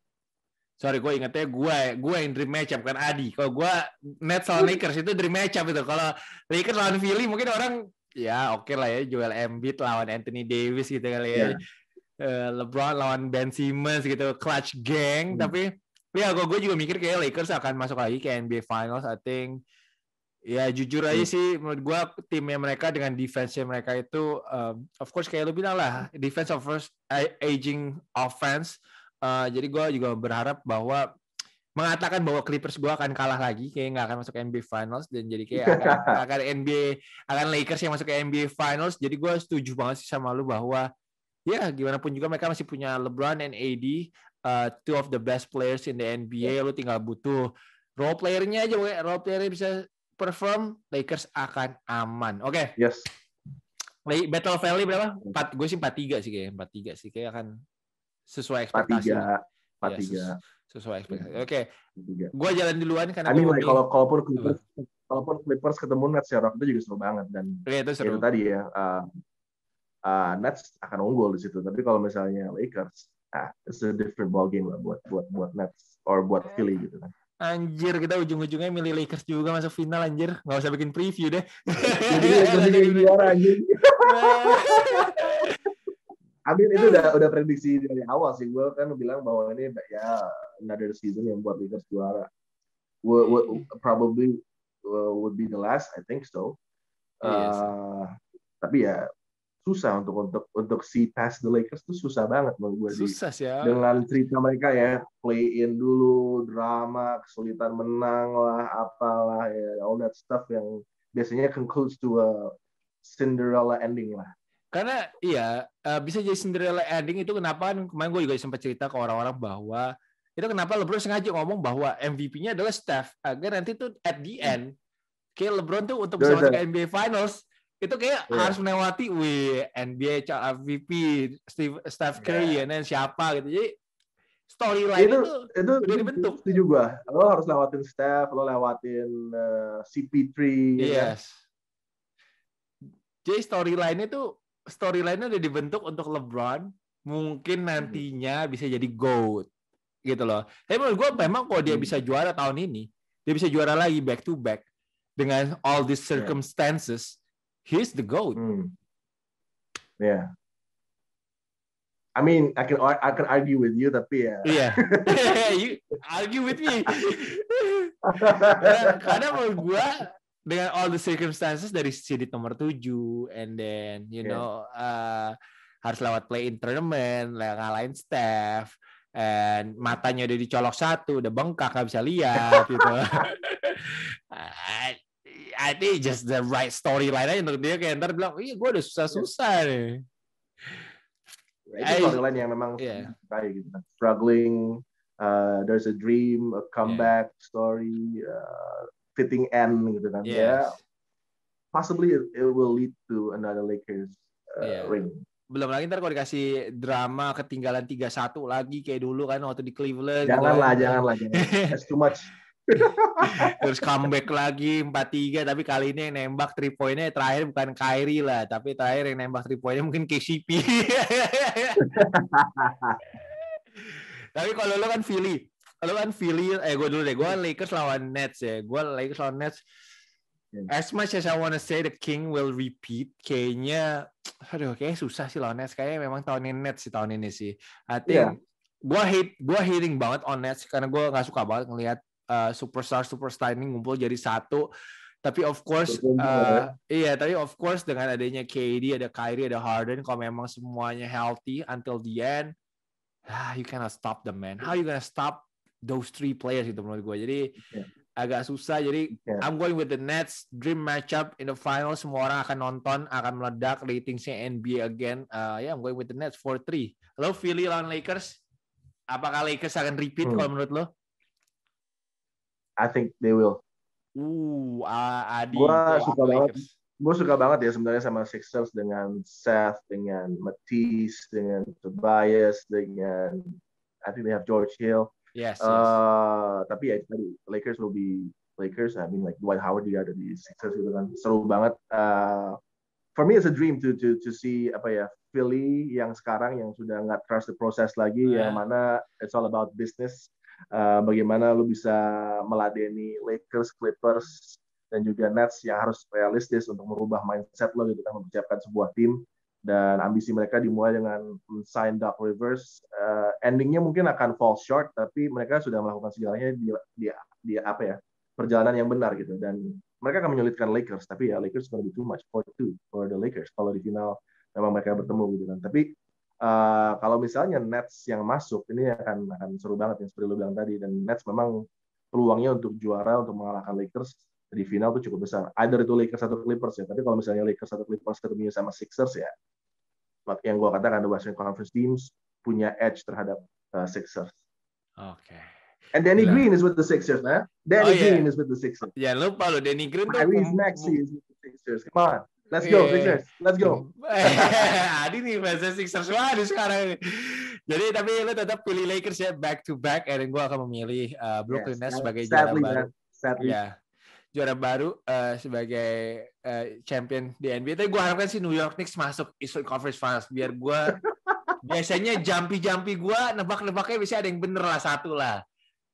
Sorry, gue ingetnya gue, gue yang dream matchup kan Adi. Kalau gue net lawan iya. Lakers itu dream matchup itu. Kalau Lakers lawan Philly mungkin orang ya oke okay lah ya Joel Embiid lawan Anthony Davis gitu kali ya. Yeah. Iya. LeBron lawan Ben Simmons gitu, clutch gang. Hmm. Tapi ya gue juga mikir kayak Lakers akan masuk lagi ke NBA Finals. I think Ya jujur aja hmm. sih menurut gua timnya mereka dengan defense mereka itu um, of course kayak lu bilang lah defense of first aging offense. Uh, jadi gua juga berharap bahwa mengatakan bahwa Clippers gue akan kalah lagi, kayak nggak akan masuk NBA Finals dan jadi kayak akan, akan NBA akan Lakers yang masuk ke NBA Finals. Jadi gue setuju banget sih sama lu bahwa ya gimana pun juga mereka masih punya LeBron and AD, uh, eh, two of the best players in the NBA. Iya. Lu tinggal butuh role playernya aja, role playernya bisa perform Lakers akan aman. Oke. Okay. Yes. Battle Valley berapa? 4 gue sih 43 sih kayaknya. 43 sih kayak akan sesuai ekspektasi. 43. 43. Ya, sesuai iya. ekspektasi. Oke. Okay. Gue jalan duluan karena I mean, like, kalau kalaupun Clippers kalaupun Clippers ketemu Nets ya itu juga seru banget dan okay, iya, itu, seru. itu tadi ya uh, uh, Nets akan unggul di situ. Tapi kalau misalnya Lakers, ah, it's a different ball game lah buat buat buat Nets or buat iya. Philly gitu kan. Anjir, kita ujung-ujungnya milih Lakers juga masuk final anjir. Nggak usah bikin preview deh. Jadi Lakers jadi juara anjir. Amin itu udah udah prediksi dari awal sih. Gue kan bilang bahwa ini ya another season yang buat Lakers juara. Would, would, probably uh, would be the last, I think so. Iya uh, yes. Tapi ya susah untuk untuk untuk si past the Lakers tuh susah banget menurut gue sih. Susah ya. Dengan cerita mereka ya play in dulu drama kesulitan menang lah apalah ya all that stuff yang biasanya concludes to a Cinderella ending lah. Karena iya eh, bisa jadi Cinderella ending itu kenapa kan kemarin gue juga sempat cerita ke orang-orang bahwa itu kenapa LeBron sengaja ngomong bahwa MVP-nya adalah Steph agar nanti tuh at the end kayak LeBron tuh untuk bisa masuk ke NBA Finals itu kayak yeah. harus melewati wih NBA MVP Steve, Steph Curry yeah. dan siapa gitu jadi storyline itu, itu itu udah dibentuk setuju juga lo harus lewatin Steph lo lewatin uh, eh, CP3 ya kan? yes kan? jadi storyline itu storyline udah dibentuk untuk LeBron mungkin hmm. nantinya hmm. bisa jadi GOAT gitu loh tapi menurut gua memang kalau dia hmm. bisa juara tahun ini dia bisa juara lagi back to back dengan all these iya. circumstances yeah he's the goat. Mm. Yeah. I mean, I can I can argue with you, tapi ya. Iya. you argue with me. Nah, karena, kalau menurut gue dengan all the circumstances dari sisi nomor 7 and then you yeah. know uh, harus lewat play in tournament, ngalahin staff, and matanya udah dicolok satu, udah bengkak nggak bisa lihat gitu. Ah, I think just the right storyline aja untuk dia kayak ntar bilang iya gue udah susah-susah nih ya, itu storyline yang memang yeah. kayak gitu kan. struggling uh, there's a dream a comeback yeah. story uh, fitting end gitu kan ya, yes. yeah, possibly it, it will lead to another Lakers uh, yeah. ring belum lagi ntar kalau dikasih drama ketinggalan 3-1 lagi kayak dulu kan waktu di Cleveland janganlah gitu. janganlah kan. jangan. that's too much Terus comeback lagi 4-3 tapi kali ini yang nembak 3 poinnya terakhir bukan Kyrie lah, tapi terakhir yang nembak 3 poinnya mungkin KCP. tapi kalau lo kan Philly, lo kan Philly, eh gue dulu deh, gue kan Lakers lawan Nets ya, gue Lakers lawan Nets. Hmm. As much as I wanna say the King will repeat, kayaknya, aduh, kayaknya susah sih lawan Nets. Kayaknya memang tahun ini Nets sih tahun ini sih. I think yeah. gue hate, gue hating banget on Nets karena gue nggak suka banget ngelihat Eh, superstar superstar ini ngumpul jadi satu tapi of course uh, iya tapi of course dengan adanya KD ada Kyrie ada Harden kalau memang semuanya healthy until the end ah, you cannot stop the man how you gonna stop those three players itu menurut gue jadi yeah. agak susah jadi yeah. I'm going with the Nets dream matchup in the final semua orang akan nonton akan meledak ratingsnya NBA again uh, ya yeah, I'm going with the Nets 4-3 lo Philly lawan Lakers apakah Lakers akan repeat hmm. kalau menurut lo I think they will. Uh, Adi. Gua suka banget. Gue suka banget ya sebenarnya sama Sixers dengan Seth, dengan Matisse, dengan Tobias, dengan I think they have George Hill. Yes. Uh, yes. Tapi ya tadi Lakers will be Lakers. I mean like Dwight Howard juga ada di Sixers gitu kan. Seru banget. Uh, for me it's a dream to to to see apa ya Philly yang sekarang yang sudah nggak trust the process lagi yeah. yang nah. mana it's all about business uh, bagaimana lu bisa meladeni Lakers, Clippers, dan juga Nets yang harus realistis untuk merubah mindset lo gitu kan mempersiapkan sebuah tim dan ambisi mereka dimulai dengan sign Doc Rivers. Uh, eh, endingnya mungkin akan fall short, tapi mereka sudah melakukan segalanya di, di, di apa ya perjalanan yang benar gitu. Dan mereka akan menyulitkan Lakers, tapi ya Lakers gonna be too much for two for the Lakers kalau di final memang mereka bertemu gitu kan. Tapi Uh, kalau misalnya Nets yang masuk ini akan akan seru banget yang seperti lo bilang tadi dan Nets memang peluangnya untuk juara untuk mengalahkan Lakers di final tuh cukup besar. Either itu Lakers atau Clippers ya. Tapi kalau misalnya Lakers atau Clippers ketemu sama Sixers ya, yang gue katakan the Western Conference teams punya edge terhadap uh, Sixers. Oke. Okay. And Danny Gila. Green is with the Sixers, nah. Danny oh, yeah. Green is with the Sixers. Ya yeah, lupa lo Danny Green Tyrese Maxey is with the Sixers. Come on. Let's go, iya. Sixers. Let's go. Adi nih fansnya Sixers waduh sekarang Jadi tapi lu tetap pilih Lakers ya back to back. Erin gue akan memilih uh, Brooklyn Nets sebagai sadly, juara baru. Sadly. Ya. Juara baru uh, sebagai uh, champion di NBA. Tapi gue harapkan sih New York Knicks masuk Eastern Conference Finals biar gue biasanya jampi-jampi gue nebak-nebaknya bisa ada yang bener lah satu lah.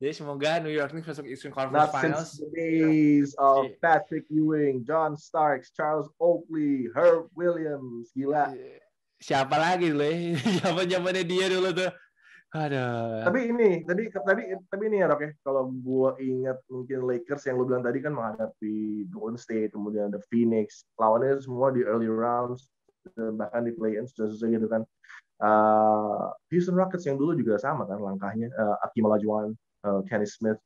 Jadi semoga New York Knicks masuk Eastern Conference Not Finals. Since the days of iya. Patrick Ewing, John Starks, Charles Oakley, Herb Williams, gila. Iya. Siapa lagi dulu ya? Siapa zamannya dia dulu tuh? Ada. Tapi ini, tadi tadi tapi ini ya oke. ya, kalau gua ingat mungkin Lakers yang lu bilang tadi kan menghadapi Golden State, kemudian ada Phoenix, lawannya semua di early rounds bahkan di play-in susah-susah gitu kan. Uh, Houston Rockets yang dulu juga sama kan langkahnya uh, eh, Akim Olajuwon uh, Kenny Smith,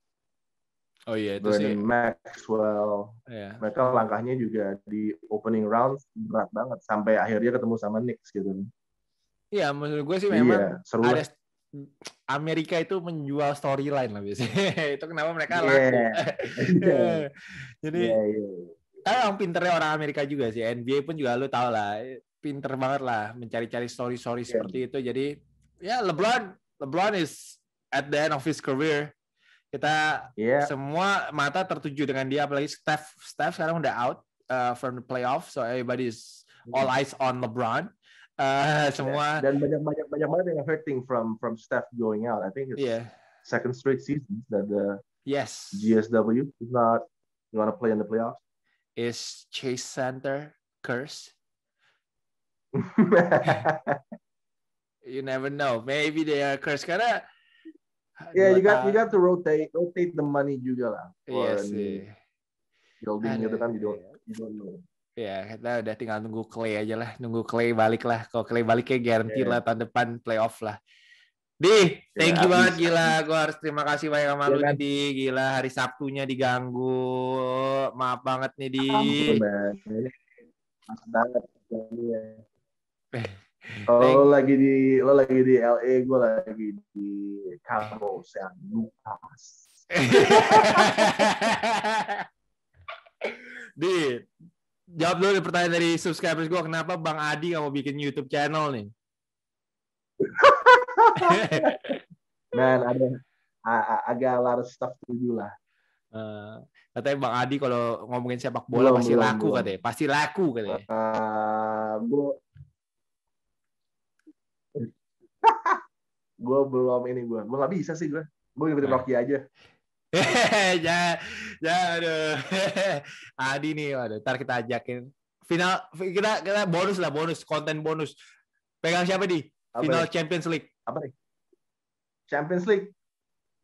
oh iya itu Brandon sih. Maxwell, yeah. mereka langkahnya juga di opening round berat banget sampai akhirnya ketemu sama Knicks gitu. Iya, menurut gue sih iya, memang yeah, seru ada Amerika itu menjual storyline lah biasanya. itu kenapa mereka yeah. Iya. Iya. laku. Jadi yeah, yeah. Tapi orang pinternya orang Amerika juga sih. NBA pun juga lo tau lah, pinter banget lah mencari-cari story-story yeah. seperti itu. Jadi ya LeBron, LeBron is at the end of his career kita yeah. semua mata tertuju dengan dia apalagi Steph Steph sekarang udah out uh, from the playoff so everybody's all eyes on LeBron uh, semua dan banyak banyak banyak banget yang hurting from from Steph going out I think it's yeah. second straight season that the yes GSW is not gonna to play in the playoffs is Chase Center curse you never know maybe they are curse karena yeah, you got you got to rotate rotate the money juga lah. Iya sih. Building itu kan, you don't, don't know. Ya, kita udah tinggal nunggu Clay aja lah. Nunggu Clay balik lah. Kalau Clay balik kayak guarantee yeah. lah tahun depan playoff lah. Di, thank you abis. banget gila. Gue harus terima kasih banyak sama yeah, lu kan? di gila hari Sabtunya diganggu. Maaf banget nih di. Maaf banget. Eh. Kalau lo lagi di lo lagi di LA, gue lagi di Carlos yang Lucas. di jawab dulu pertanyaan dari subscribers gue kenapa Bang Adi gak mau bikin YouTube channel nih? Man, ada agak a, lot of stuff to do lah. Uh, katanya Bang Adi kalau ngomongin sepak bola belum, pasti belum, laku belum. katanya, pasti laku katanya. Uh, eh, gue gue belum ini gue gue nggak bisa sih gue gue ngikutin Rocky aja ya ya aduh Adi nih waduh ntar kita ajakin final kita kita bonus lah bonus konten bonus pegang siapa di final apa Champions League apa nih Champions League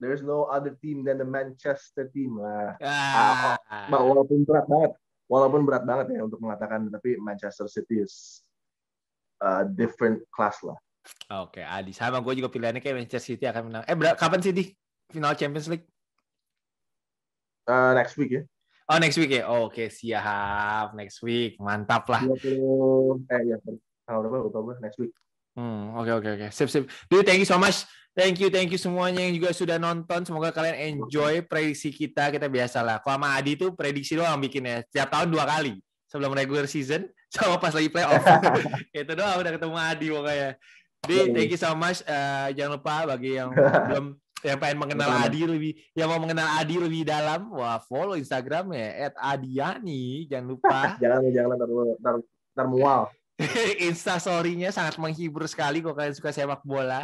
there's no other team than the Manchester team lah ah. ah. walaupun berat banget walaupun berat banget ya untuk mengatakan tapi Manchester City is a different class lah Oke, Adi. Sama gue juga pilihannya kayak Manchester City akan menang. Eh, berapa kapan sih di final Champions League? Uh, next week ya. Oh, next week ya. Oh, Oke, okay. siap. Next week. Mantap lah. 20, eh, ya. Tahun berapa? Lupa Next week. Hmm, oke okay, oke okay, oke. Okay. Sip sip. Dude, thank you so much. Thank you, thank you semuanya yang juga sudah nonton. Semoga kalian enjoy prediksi kita. Kita biasa lah. Kalau sama Adi tuh prediksi doang bikinnya. Setiap tahun dua kali. Sebelum regular season sama pas lagi playoff. Itu doang udah ketemu Adi pokoknya. Jadi iya, iya. thank you so much. Uh, jangan lupa bagi yang belum yang pengen mengenal Adi lebih yang mau mengenal Adi lebih dalam, wah follow ya at Adiani. Jangan lupa. jangan jangan ntar, ntar, ntar mual. Insta story-nya sangat menghibur sekali kalau kalian suka sepak bola.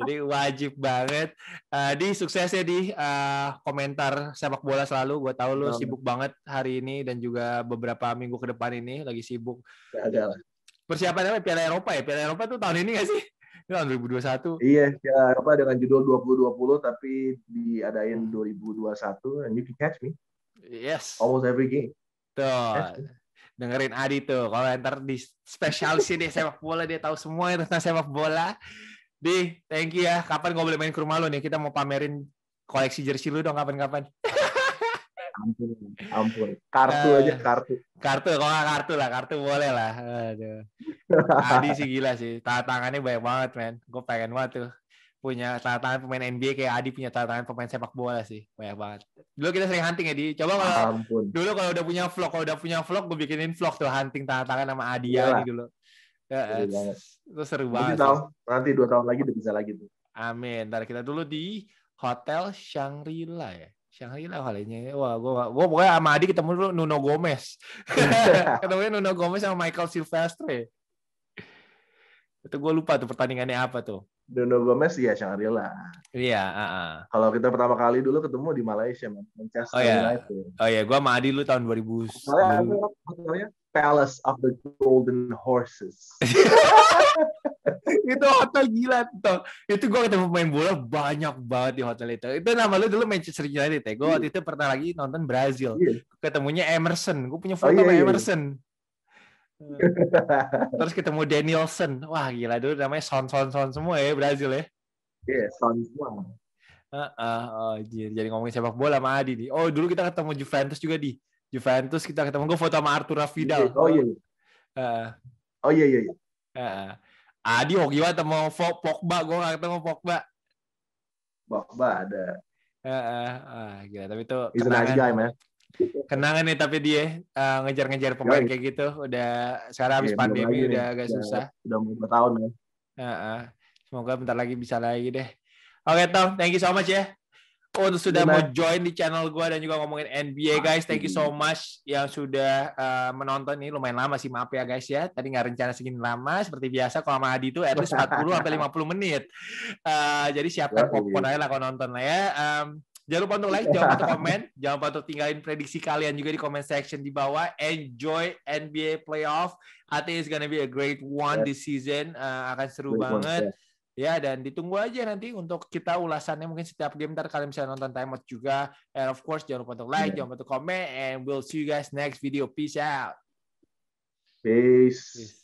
Jadi wajib banget. Uh, di ya di uh, komentar sepak bola selalu. Gue tahu lu sibuk banget hari ini dan juga beberapa minggu ke depan ini lagi sibuk. Ya, ada persiapan apa Piala Eropa ya Piala Eropa tuh tahun ini gak sih itu tahun 2021 iya Piala Eropa dengan judul 2020 tapi diadain 2021 hmm. and you can catch me yes almost every game tuh dengerin Adi tuh kalau ntar di special sini sepak bola dia tahu semuanya tentang sepak bola di thank you ya kapan gue boleh main ke rumah lo nih kita mau pamerin koleksi jersey lu dong kapan-kapan ampun ampun kartu uh, aja kartu kartu kalau nggak kartu lah kartu boleh lah Aduh. Adi sih gila sih tanda tangannya banyak banget men gue pengen banget tuh punya tanda tangan pemain NBA kayak Adi punya tanda tangan pemain sepak bola sih banyak banget dulu kita sering hunting ya di coba kalau ampun. dulu kalau udah punya vlog kalau udah punya vlog gue bikinin vlog tuh hunting tanda tangan sama Adi ya dulu ya, itu seru banget tahu, nanti dua tahun lagi udah bisa lagi tuh amin ntar kita dulu di Hotel Shangri-La ya Shanghai lah kalinya. Wah, gua gue pokoknya sama Adi ketemu dulu Nuno Gomez. ketemu Nuno Gomez sama Michael Silvestre. Itu gue lupa tuh pertandingannya apa tuh. Nuno Gomez ya Shangri La. Iya. Uh, uh. Kalau kita pertama kali dulu ketemu di Malaysia, Manchester oh, iya. United. Oh iya, gue sama Adi dulu tahun 2000. Soalnya Palace of the Golden Horses. itu hotel gila tuh. Itu gue ketemu pemain bola banyak banget di hotel itu. Itu nama lu dulu Manchester United ya. Gue iya. waktu itu pernah lagi nonton Brazil. Iya. Ketemunya Emerson. Gue punya oh, foto oh, iya, sama Emerson. Hmm. Terus ketemu Danielson. Wah gila dulu namanya son son son semua ya Brazil ya. Iya, yeah, son semua. Uh, uh, oh, jadi ngomongin sepak bola sama Adi nih. Oh, dulu kita ketemu Juventus juga di Juventus kita ketemu gue foto sama Arturo Vidal. Oh iya. Uh, oh iya iya. Uh, Adi oh gimana ketemu Pogba, gue gak ketemu Pogba. Pogba ada. Uh, uh, uh, gila, tapi itu He's nice guy, man. kenangan nih tapi dia uh, ngejar-ngejar pemain ya, kayak gitu udah sekarang habis ya, pandemi udah agak ya, susah udah mau tahun ya uh -uh. semoga bentar lagi bisa lagi deh oke okay, Tom thank you so much ya untuk iya, sudah Gimana? mau join di channel gue dan juga ngomongin NBA guys thank you so much yang sudah uh, menonton ini lumayan lama sih maaf ya guys ya tadi nggak rencana segini lama seperti biasa kalau sama Adi itu at least 40 sampai 50 menit uh, jadi siapkan popcorn aja lah kalau nonton lah ya um, Jangan lupa untuk like, jangan lupa untuk komen, jangan lupa untuk tinggalin prediksi kalian juga di comment section di bawah. Enjoy NBA playoff. I think it's gonna be a great one yeah. this season. Uh, akan seru great banget. One, yeah. Ya, dan ditunggu aja nanti untuk kita ulasannya mungkin setiap game ntar kalian bisa nonton timeout juga. And of course, jangan lupa untuk like, yeah. jangan lupa untuk komen, and we'll see you guys next video. Peace out. Peace. Peace.